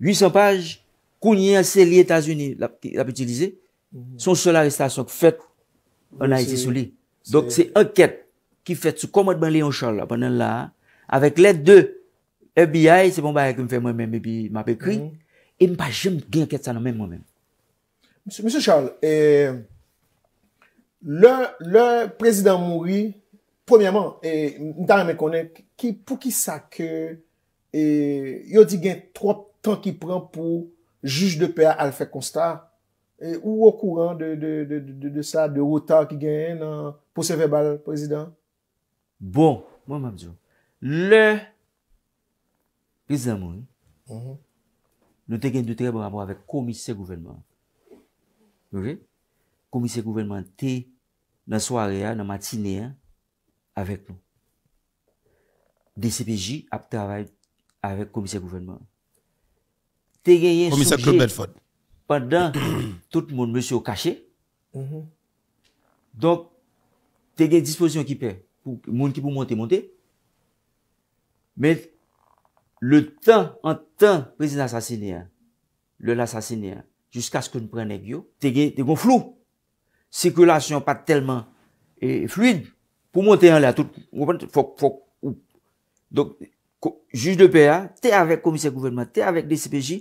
800 paj. kounye anse li Etasuni la pe itilize, mhm. son sola restasyon k fèk an a iti souli. Donk se anket ki fèk sou komod ban Leon Charles apanen la, avèk lè dè e biyay, se bon ba yè koum fè mwen men, e mi pa jèm gen anket sa nan men mwen men. Monsen Charles, le prezident Mourie, premièman, pou ki sa kè, yo di gen 3 tan ki pran pou Juge de PA al fèk konsta. Ou wè kouran de sa, de wotan ki gen nan poseve bal, prezident? Bon, mwen mwen mdjou. Le, prezident mwen, mm-hmm. nou te gen doutre mwen mwen mwen avèk komisek gouvenman. Komisek gouvenman te nan soareya, nan matineya, avèk mwen. DCPJ ap travèk avèk komisek gouvenman. Tè gen yè soujè pandan tout mm-hmm. moun mèsyo kachè. Donk, tè gen dispozisyon ki pè. Moun ki pou monte, monte. Mè, le tan, an tan, prezident sasinè, le sasinè, tè gen, te gon flou. Sikulasyon pa telman eh, fluide pou monte an la. Donk, jùj de pè, tè avèk komisyè kouvernman, tè avèk DCPJ,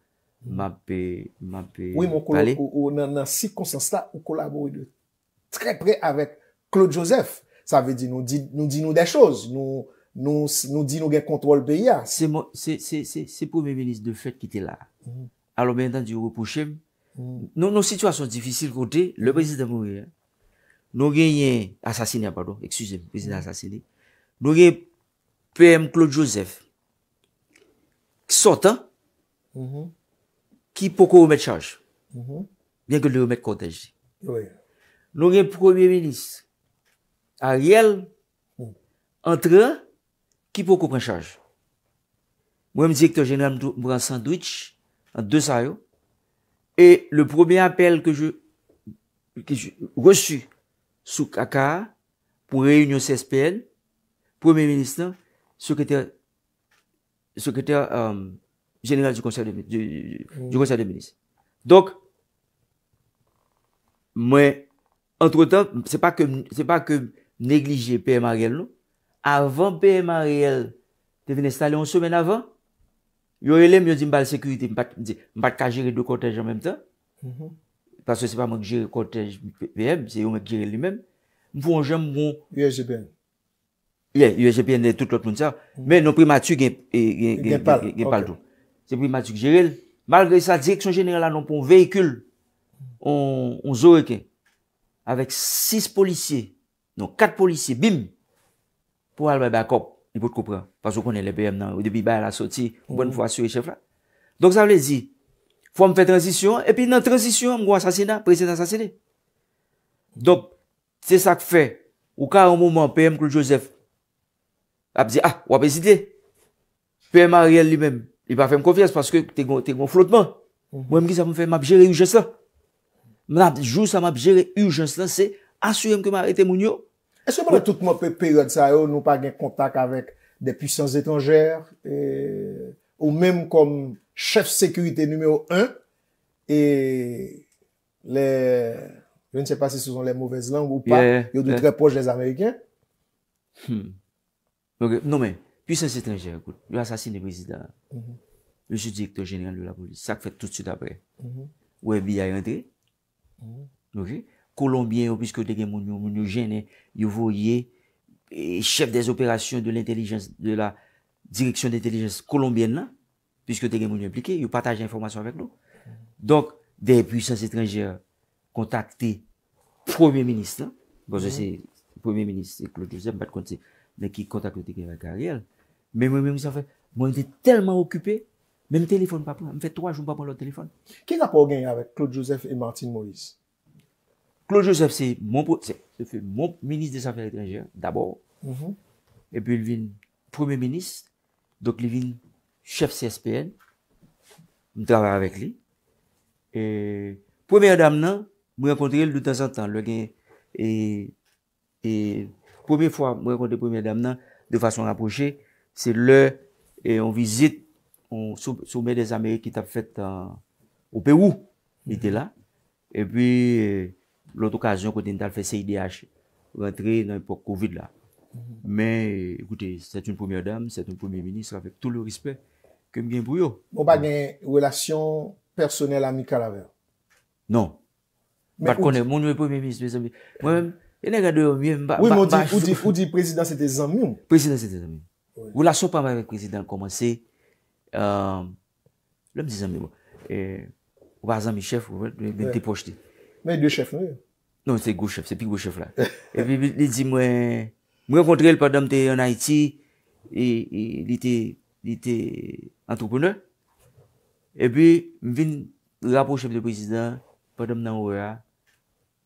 Mape, mape... Ou nan si konsens la, ou kolabori de. Tre pre avèk Claude Joseph. Sa vè di nou di nou de chòz. Nou di nou mm-hmm. gen kontrol beya. Se pou menis de fèk ki te la. Alò men tan di ou repouchèm. Mm-hmm. Non, non situasyon difisil kote, le prezident mou re. Nou gen yè, asasinè pardon, eksusèm, prezident mm-hmm. asasinè. Nou gen PM Claude Joseph. Sotan, mou mou, ki pou kou remet chaj. Mhm. Bien ke lè remet kontèj. Noun gen premier ministre, Ariel, mhm. entre, ki pou kou remet chaj. Mwen m di rektor general Mourad Sandwich, an de sa yo, e le premier appel ke jou reçu souk aka pou reyounyon CSPN, premier ministre, sekretèr jeneral di konser de menis. Dok, mwen, entretan, se pa ke neglije PMA real nou, avan PMA real te vene stale an semen avan, yo elem yo di mbal sekurite, mbat ka jere do kotej an menm tan, paswe se pa mwen ki jere kotej PMA, se yo mwen ki jere li menm, mwen jem mwen YGPN. YGPN de tout lot moun sa, men nou primatou gen pal dou. Se pri Matik Jerelle. Malgre sa direksyon jenerelle anon pou veykul. On zoreke. Avèk 6 polisye. Non 4 polisye. Non, bim. Pou albe bakop. Ni pou te koupre. Pasou konen le PM nan. Ou debi baye la soti. Ou bon fwa suri chef la. Donk sa vle zi. Fwa m fè transisyon. Epi nan transisyon m gwa sasina. Presidant sasine. Donk. Se sa k fè. Ou ka an mouman PM Klojosef. Ap zi. Ah wap esite. PM Ariel li mèm. I pa fèm kofyes, paske te gwen flotman. Mwen ki sa mwen fèm mabjere yon jeslan. Mwen la jous sa mabjere yon jeslan, se asyem keman rete moun yo. Eske mwen la tout mwen pe period sa yo, nou pa gen kontak avèk de pwisyans etanjèr, ou mèm kom chef sekurite numèo un, e le je nse pa se sou yon lè mouvez lang ou pa, yo de tre poche les amèrykèn. Non men, Puissance étrangère, l'assassin de Brésil, mhm. le sous-director général de la police, ça a fait tout de suite après. Webby mhm. a rentré. Mhm. Colombien, puisque de genou, mon genou gené, chef des opérations de l'intelligence, de la direction d'intelligence colombienne, puisque de genou impliqué, partage l'information avec nous. Donc, des puissance étrangère contacté premier ministre, bon, je sais, premier ministre, je sais, je sais, je sais, Mwen ki kontak louti ke vè karyèl. Mwen mwen mwen mwen sanfè. Mwen mwen tèlman okupè. Mwen mwen telefon pa pou. Mwen fè 3, joun pa pou lòt telefon. Kè n'a pou gen yon avèk? Claude Joseph et Martine Moïse. Claude Joseph, se fè moun minis de sanfè létrèngien, d'abò. E pwè l'vin proumè minis. Dok l'vin chèf CSPN. Mwen travè avèk li. E proumè yon dam nan, mwen apontè yon loutan santan. Lè gen, e... Poumi fwa mwen konti premier dam nan, de fason rapproche, se lè, e on vizit, soumen des Amerik ki tap fèt ou Peru, ite la, e pi, l'otokazyon konti ntal fè CIDH, rentre nan pouk COVID la. Men, ekouti, set un premier dam, set un premier ministre, avèk tou lè respect, kem gen pou yo. Mwen pa gen relasyon personel amik ala ver. Non. Pat konen, mwen nou e premier ministre, mwen... E ou di prezident se te zanmi ou? Prezident se te zanmi. Ou la sou pa mwen prezident komanse, euh, lèm di zanmi bon. ou, ou pa zanmi chef, ou ven te pojte. Men yon de chef nou? Non, se pi go chef la. E pi li di mwen, mwen kontre el padam te en Haiti, li te entrepreneur, e pi mwen vin rapo chef de prezident, padam nan ou ya,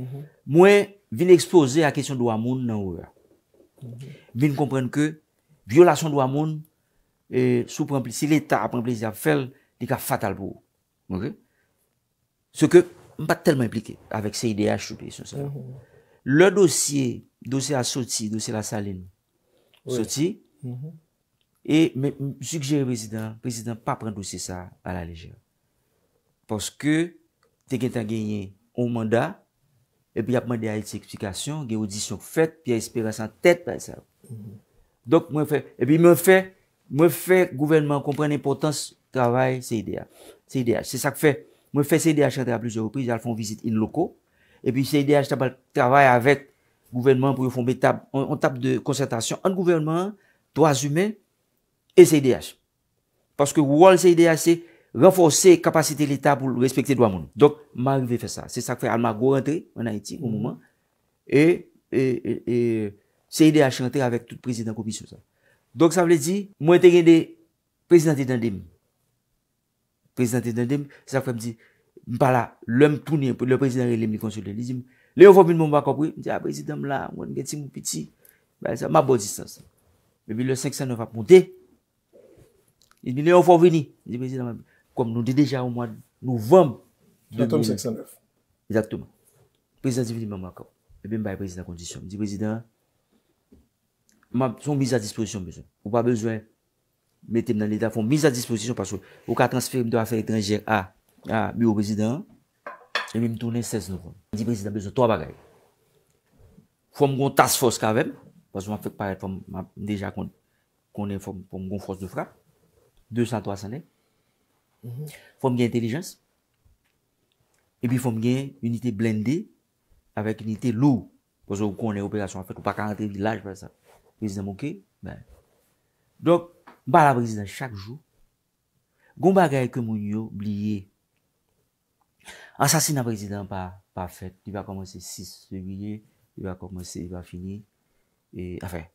Mm-hmm. Mwen vin ekspose a kesyon do amoun nan ouwe. Mm-hmm. Vin kompren ke violasyon do amoun e, sou premplisi l'Etat a premplisi a fel di ka fatal pou. Se ke mpa telman implike avek se ide a chute. Le dosye dosye a soti, dosye la saline soti mm-hmm. e msugjere prezident prezident pa pren dosye sa a la leje. Poske te gen tan genye ou manda Epi apman de a yon se eksplikasyon, ge yon disyon fèt, pi a yon espirasyon tèt pa yon sèv. Dok mwen fè, epi mwen fè, mwen fè gouvenman, kompran n'impotans, travay CIDH. CIDH, se sak fè, mwen fè CIDH yon tra plouze wopri, yon al fon vizit in loko. Epi CIDH tapal travay avèt gouvenman pou yon fonbe tab, an tab de konsentasyon an gouvenman, to azume, e CIDH. Paske wòl CIDH se... renforser kapasite l'Etat pou l'respekte dwa moun. Dok, m'arive fè sa. Se sak fè, al m'a go rentre en Haiti, kou mouman, e se ide a chante avèk tout prezident koubi sou sa. Dok, sa vle di, mwen te gende prezidenti d'andem. Prezidenti d'andem, sak fè m di, m pala, l'öm toune, le prezident l'èm ni konsulè. Li di, le yon fò vini mou mwa kopri, di, a prezidem la, mwen geti mou piti. Ma bozistans. Bebi, le 509 ap monte. Li di, le yon fò Kom nou de deja ou moun nupoum! Limp vóng. 609. E simple. Opim riss centresvifê siï. Opim mèl Héyè prezidèn yon banjè. Ocies prezidèn... Mè mis à disposition. Mwh m pou nan idè Peter M nagah, mish mw sens. O piratesAKE mater kon a Post reach hou. 95 mon prezidèn. Opim moun moun 16 novem. Ocies prezidèn mè schon zakallèle. Jan moun tasto pes guyen." Au cozy se menstruch case wye wioum disastrous na pon. Nye vòmon jout fkn fnan dire. El petty reformative. Fom gen intelejans E pi fom gen unité blendé Avèk unité lou Po sou konen operasyon a fèk Ou pa kan rentre vilaj Prezident mouke Mba la prezident chak jou Goumba gèy ke moun yo blye An sasina prezident pa fèk Ti va komanse sis Ti va komanse, ti va fini Afè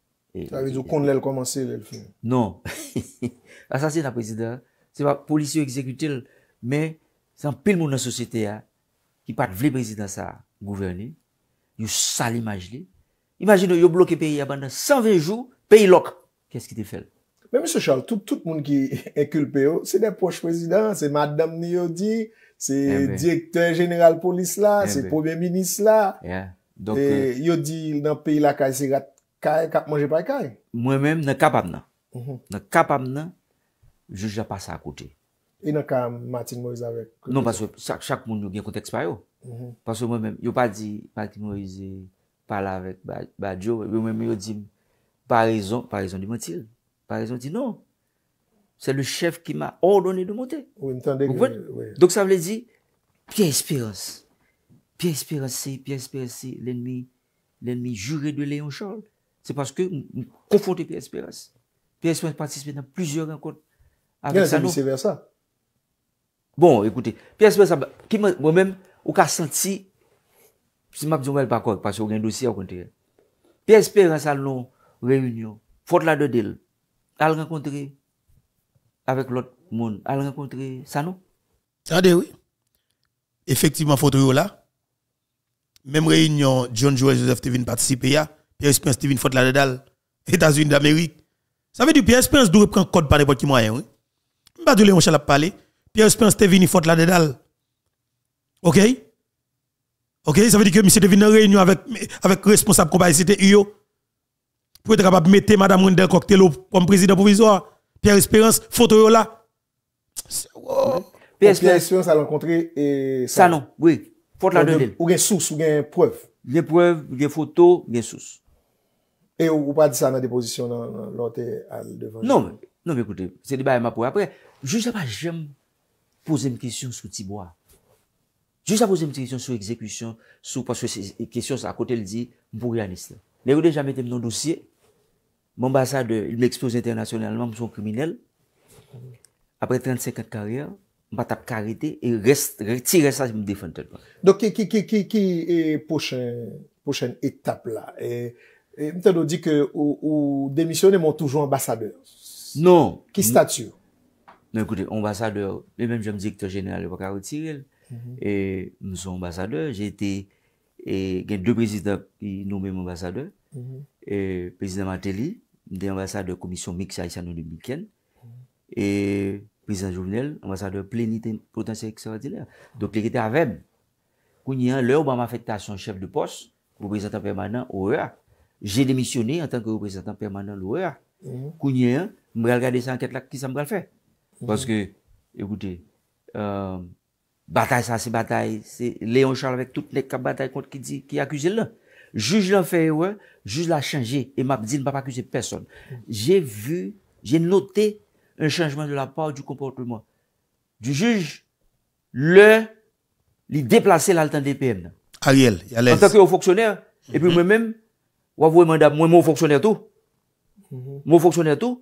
Non An sasina prezident Se pa polisyo ekzekutil, men, san pil moun nan sosyete ya, ki pat vle prezidansa gouverni, yo sali majli. Imagino, yo bloke peyi ya ban nan 120 jou, peyi lok, kèskite fel? Men, Mr. Charles, tout moun ki ekulpe yo, se den poch prezidans, se madame ni yodi, se eh direktor general polis la, eh se premier minis la, eh, euh, yodi nan peyi la kaj, se kaj, kaj, kaj, kaj, kaj. Mwen men, nan kapab nan. Mhm. Nan kapab nan, juja pa sa akote. E nan ka Martin Moise avèk? Non, paswe, chak moun nou gen konteks pa yo. Paswe mwen mèm, yo pa di, Martin Moise, pala avèk, ba Djo, yo mèm yo di, pa rezon, pa rezon di motil, pa rezon di, non, se le chef ki ma ordone di motil. Ou intande, oui. Donk sa vle di, pi espirase, pi espirase, pi espirase, lè nmi, lè nmi jure de lè yon chan, se paske, m kon fote pi espirase, pi espirase patispe nan plizè renkote, avec Bon, écoutez, Pierre versa, moi-même, ou qu'a senti, si m'a dit, on pas quoi, parce qu'on a un dossier à contraire. Pierre Espérance a une réunion, faute la de d'elle, à le rencontrer avec l'autre monde, à le rencontrer Sano. Ça dit oui. Effectivement, faute là. Même réunion, John Joel Joseph Tevin participe. à, Pierre Espérance Tevin faute la de dalle, États-Unis d'Amérique. Ça veut dire Pierre Espérance doit prendre code par n'importe qui moyen, oui. Pas Pierre Espérance est venu faute la dédale OK OK, ça veut dire que monsieur Devine venu en réunion avec avec responsable compagnie c'était UO pour être capable de mettre madame Wendel cocktail comme président provisoire. Pierre Espérance photo là. Pierre Espérance a rencontré ça euh, non oui. Faute la dedans. Ou une source, ou une preuve. Des preuves, des photos, des sources. Et ou pas dire ça dans la déposition dans l'autre devant. Non, non mais écoutez, c'est débat m'a pour après. jous ap a jem pouze m kisyon sou tibwa. Jous ap pouze m kisyon sou ekzekwisyon sou paswè se kisyon sa akote l di m pou re aniste. Nè yon jame tem nan dosye, m ambasade m eksplose internasyonelman m son kriminel, apre 35 karyan, m pa tap karite e tire sa jme defante. Don ki pochen etape la? M te do di ke ou demisyonè m an toujou ambasade. Non. Ki statyon? Mwen non, koute, ambasadeur, mwen mwen jom direktor genel mm-hmm. wakarot siril, mwen son ambasadeur, jete gen dwe prezident nou mwen mwen ambasadeur, mm-hmm. prezident Mateli, mwen ten ambasadeur komisyon miksa isanouni bikyen, mm-hmm. prezident jounel, ambasadeur plenite potensye eksevatiler. Dok pekete avem, kounye an, lè ou ban ma fèkta son chèv de pos, reprezentant permanent, ouè. E Jè demisyonè an tanke reprezentant permanent, ouè. Kounye an, mwen mwen mwen mwen mwen mwen mwen mwen mwen mwen mwen mwen mwen mwen mwen mwen mwen m Parce que, écoutez, euh, batal sa si batal, c'est Léon Charles avec toutes les batal contre qui accuse l'un. Juge l'a fait, ouais, juge l'a changé et m'a dit n'pa pas accusé personne. J'ai vu, j'ai noté un changement de la part du comportement du juge l'a déplacé l'altan DPM. A yel, yalèz. En tant que fonctionnaire, et puis mm-hmm. moi-même, wavoué mandat, moi mon fonctionnaire tout. Mm-hmm. Mon fonctionnaire tout.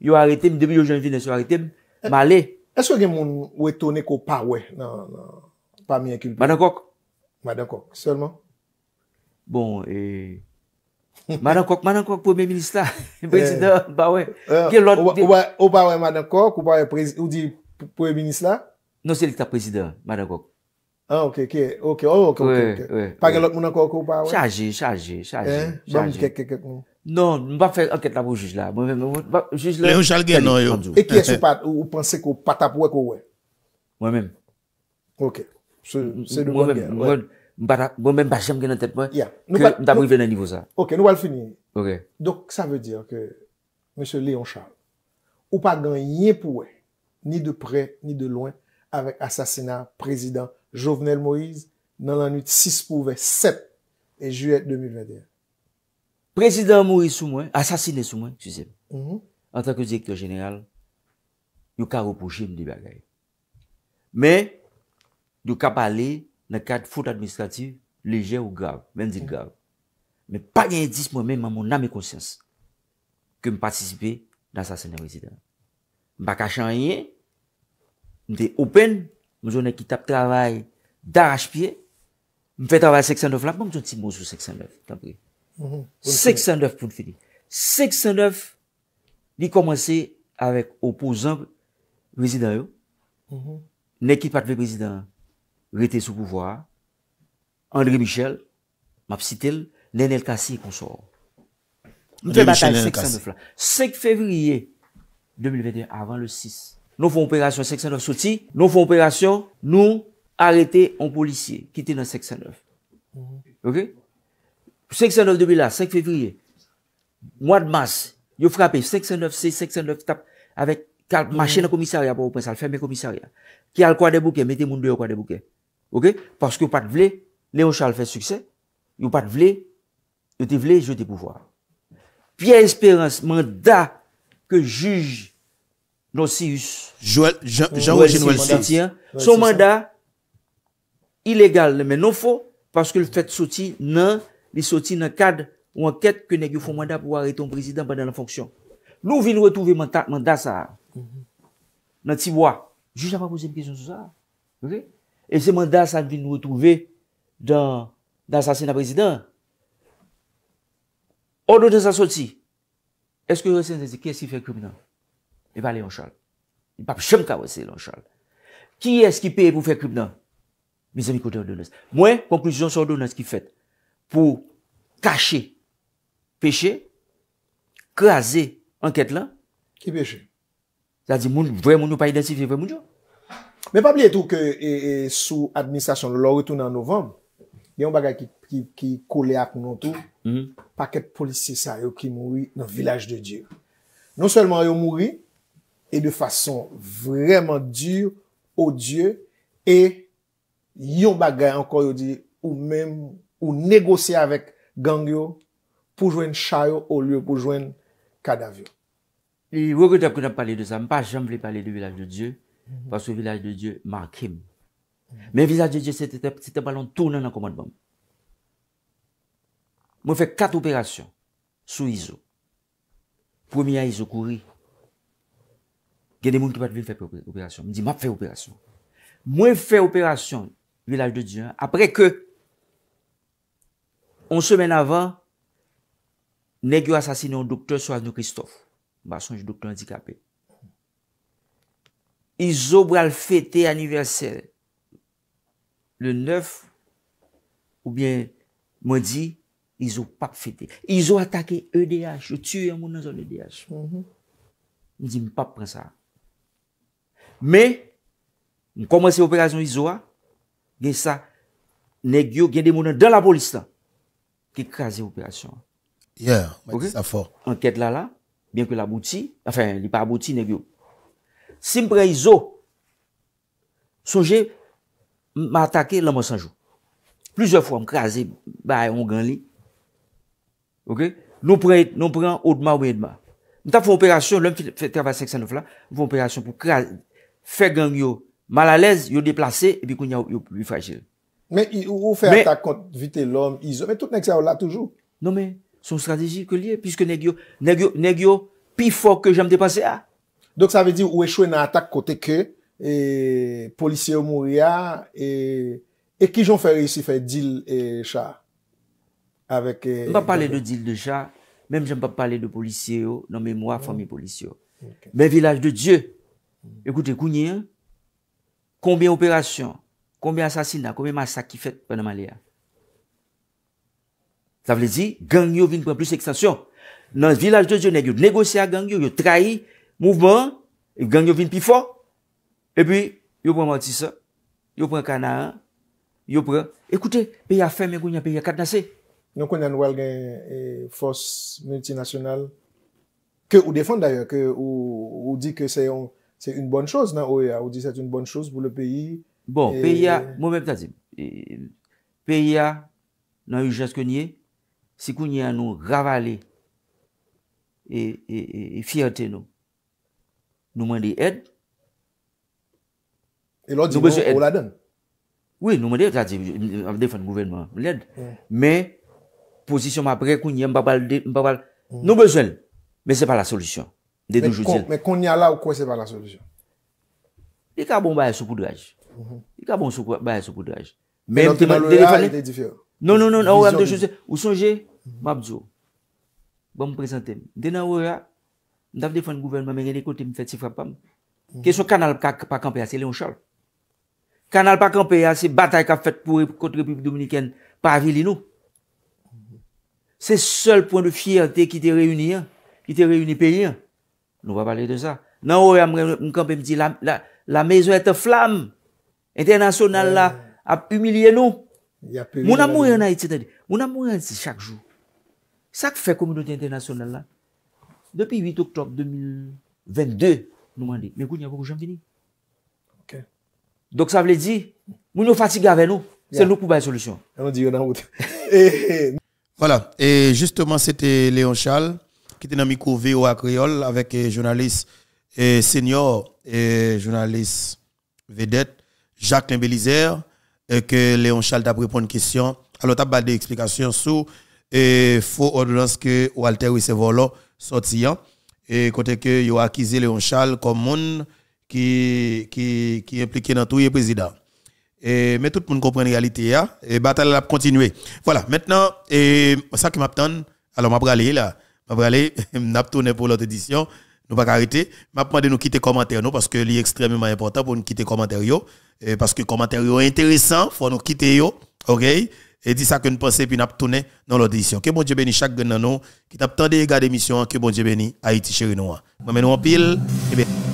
yo aretem, debi yo janvi ne se aretem, male. Eswe gen moun ou etone kou pawe nan pami enkulpe? Madan Kok. Madan Kok, selman? Bon, e... Madan Kok, Madan Kok, pwemye minis la, prezident, pawe. Ou pawe Madan Kok, ou di pwemye minis la? Non, selekta prezident, Madan Kok. Ah, ok, ok, ok. Oh, Pagan lòk moun anko akou pa? Chaje, chaje, chaje. Non, mba fè anket la moun juj la. Mwen mè mwen moun juj la. E kye sou pat ou pwensek ou patap wèk ou wèk? Mwen mèm. Ok, se loun mwen mwen. Mwen mèm bachem gen an tèt mwen mwen tabou y venen nivou sa. Ok, nou wèl fèni. Donc, sa vè dir ke, M. Léon Charles, ou pat gan yèp wèk, ni de prè, ni de loun, avèk asasina, prezident, Jovenel Moïse nan lanwit 6 pouve 7 e juwet 2021. Prezident Moïse sou mwen, asasine sou mwen, tu zem, mm-hmm. an tanke direktor general, yo karo poujim di bagay. Men, yo kap ale nan kat foute administrativ leje ou garb, men dit garb. Men panye dis mwen men man moun nan me konsyans ke m patisipe nan asasine rezident. M baka chanye, m te open m Mwen jounen ki tap travay daraj pye. Mwen fè travay 609 la. Mwen mwen joun ti moun sou 609. 609 mhm, pou n'fini. 609 ni komanse avèk opo zanb rezidaryo. Mhm. Nè ki pat vè rezidant rete sou pouvoar. André Michel, map sitel, nè nè l'kasi y e kon sor. Mwen fè bataj 609 la. 5 fevriye 2021 avan lè 6 fevriye. Nou fon operasyon 509 sot si. Nou fon operasyon nou arete en polisye. Kite nan 509. Mhm. Ok? 509 de Bila, 5 fevriye. Mwa d'mas. Yo frape 509 C, 509 T avèk kalp machè nan komisaryan pou ou prensal. Fèmè komisaryan. Ki al kwa debouke. Mète moun deyo kwa debouke. Ok? Paske ou pat vle. Neon Charles fè sukse. Yo pat vle. Yo te vle, yo te pouvo. Piè esperans manda ke juj Nonsi yus. Jouel, jouel jenouel soutien. Son mandat, ilegal, men nou fo, paske l fèt souti nan, li souti nan kad ou anket ke negyou fon mandat pou mm-hmm. a rey ton prezident banan la fonksyon. Nou vin retouve mandat sa, nan tibwa. Jou jaman pose m kèsyon sou sa. E se mandat sa vin retouve dan sasina prezident. Odo nan sa souti, eske yon sasina sisi, kèsyi fè kèm nan? Mwen pale yon chal. Mwen pape chem kawese yon chal. Ki eski peye pou fe krip nan? Mwen konprisyon son donan eski fet pou kache, peche, kaze, anket lan. Ki peche? Zadi moun vwe moun yo pa identifiye vwe moun yo. Mwen pape li etou ke sou administasyon lor etou nan novem, yon bagay ki kole ak moun an tou paket polisisa yo ki mouri nan vilaj de diyo. Non selman yo mouri, e de fason vreman dyr o Diyo, e yon bagay ankon yo di, ou negociye avek gangyo, pou jwen chayo, ou lyo pou jwen kadavyo. Yon gote ap kwen ap pale de sa, mpa jenble pale de vilaj de Diyo, pasou vilaj de Diyo, ma akim. Men vilaj de Diyo, se te balon tounen an komadman. Mwen fe kat operasyon, sou Izo. Premier Izo kouri, Genè moun ki pat vin fè operasyon. Mwen fè operasyon. Mwen fè operasyon, vilaj de Diyan, apre ke, on semen avan, negyo asasine ou doktor Soazno Kristof. Bason, jou doktor andikapè. Izo bral fète aniversel. Le 9, ou bien, mwen e e mm-hmm. di, izo pap fète. Izo atake EDH, ou tue yon moun nan zon EDH. Mwen di, mwen pap pren sa. Me, ni komanse operasyon izowa, gen sa, ne gyo gen de mounen dan la bolistan, ki krasi operasyon. Ya, ba ki sa for. Anket lala, ben ke la bouti, anfen, li pa bouti, ne gyo. Simpre izo, souje, ma atake laman sanjou. Plizye fwa m krasi, ba yon gan li. Ok? Non pre an odma ou edma. Nta fwa operasyon, lom ki trabasek sa nouf la, fwa operasyon pou krasi, fè gang yo, malalèz, yo déplase, epi koun ya yo pi fragil. Mè, ou fè atak kont vitè lòm, iso, mè tout nèk sa non, yo la toujou. Non mè, son strategi kou liè, piskè nèk yo, nèk yo, nèk yo, pi fòk kè jom dépase a. Ah. Dok sa vè di ou e chouè nan atak kote kè, e, polisye yo mouri a, e, e ki jom fè reysi fè dil e chà? Avèk e... Mè mpa pale de dil de chà, mèm jom mpa pale de polisye yo, oh. nan mè mwa mm. fò mi polisye yo. Mè vilaj de Diy Ekouten, kounye, konbe operasyon, konbe asasina, konbe masakifet, pwene male ya. Sa vle di, gangyo vin pran plus ekstasyon. Nan vilaj de jone, yo negose a gangyo, yo trahi, mouvment, gangyo vin pi fon. E pi, yo pran matisa, yo pran kana, yo pran... Ekouten, pe ya feme kounye, pe ya katnase. Nou konye anou al gen fos multinasyonal ke ou defon dayon, ou di ke se yon Se yon e bon chos nan OEA? Ou di se yon bon chos pou le peyi? Bon, peyi ya, moun men ptazim, peyi ya nan yon jaz kwenye, se kwenye an nou ravale e fiyate nou, nou mwen dey ed. E lò di nou ou la den? Oui, nou mwen dey, ptazim, defen gouvernement, lèd. Mè, posisyon apre kwenye, mba balde, mba balde, nou bezwen, mè se pa la solisyon. Men kon ni ala ou kwen se pa la solujen? E ka bon baye sou poudraje. E mhm. ka bon baye sou poudraje. Men an te malo ya, e de difere. Non, non, non, an ou ya de sou poudraje. Ou sonje, mhm. mabzo, oh. ban mou prezenten, den an ou ya, mdav defen gouverman mè rene kote mfèt si frapam. Mhm. Kèso kanal pa kampeya, se leon chal. Kanal pa kampeya, se batay ka fèt pou re kontrepipi dominikèn pa avili nou. Se sol poun de fiyantè ki te reyuni, ki te reyuni peyi, Nous va parler de ça. Non, qui me dit la, la, maison est en flamme. Internationale là, a humilié nous. Mon amour en Haïti, mon amour en Haïti chaque jour. Ça que fait communauté internationale là. Depuis 8 octobre 2022, nous m'en dit, mais a n'y de gens qui Ok. Donc ça veut dire, nous nous fatiguons avec nous. C'est nous qui la solution. On dit, on a Voilà. Et justement, c'était Léon Charles qui était dans micro à Creole avec le eh, journaliste et eh, senior et eh, journaliste vedette Jacques Bélizer et que Léon Charles t'a une question. Alors as des explications sur et faux ordonnance que Walter recevait sorti et hein. côté que a acquis Léon Charles comme monde qui qui qui impliqué dans tout le président. mais tout le monde comprend la réalité Et hein. et bataille a continué. Voilà, maintenant et ça qui m'attend alors vais aller là on va aller, tourner pour l'autre édition. Nous pas arrêter. M'a de nous quitter les commentaires parce que c'est extrêmement important pour nous quitter les commentaires. parce que sont intéressants. Il faut nous quitter les OK Et dit ça que nous pensons puis nous tourner dans l'autre édition. Que bon Dieu bénisse chaque nous qui t'a regarder l'émission, que bon Dieu bénisse Haïti chérie nous. vais nous en pile eh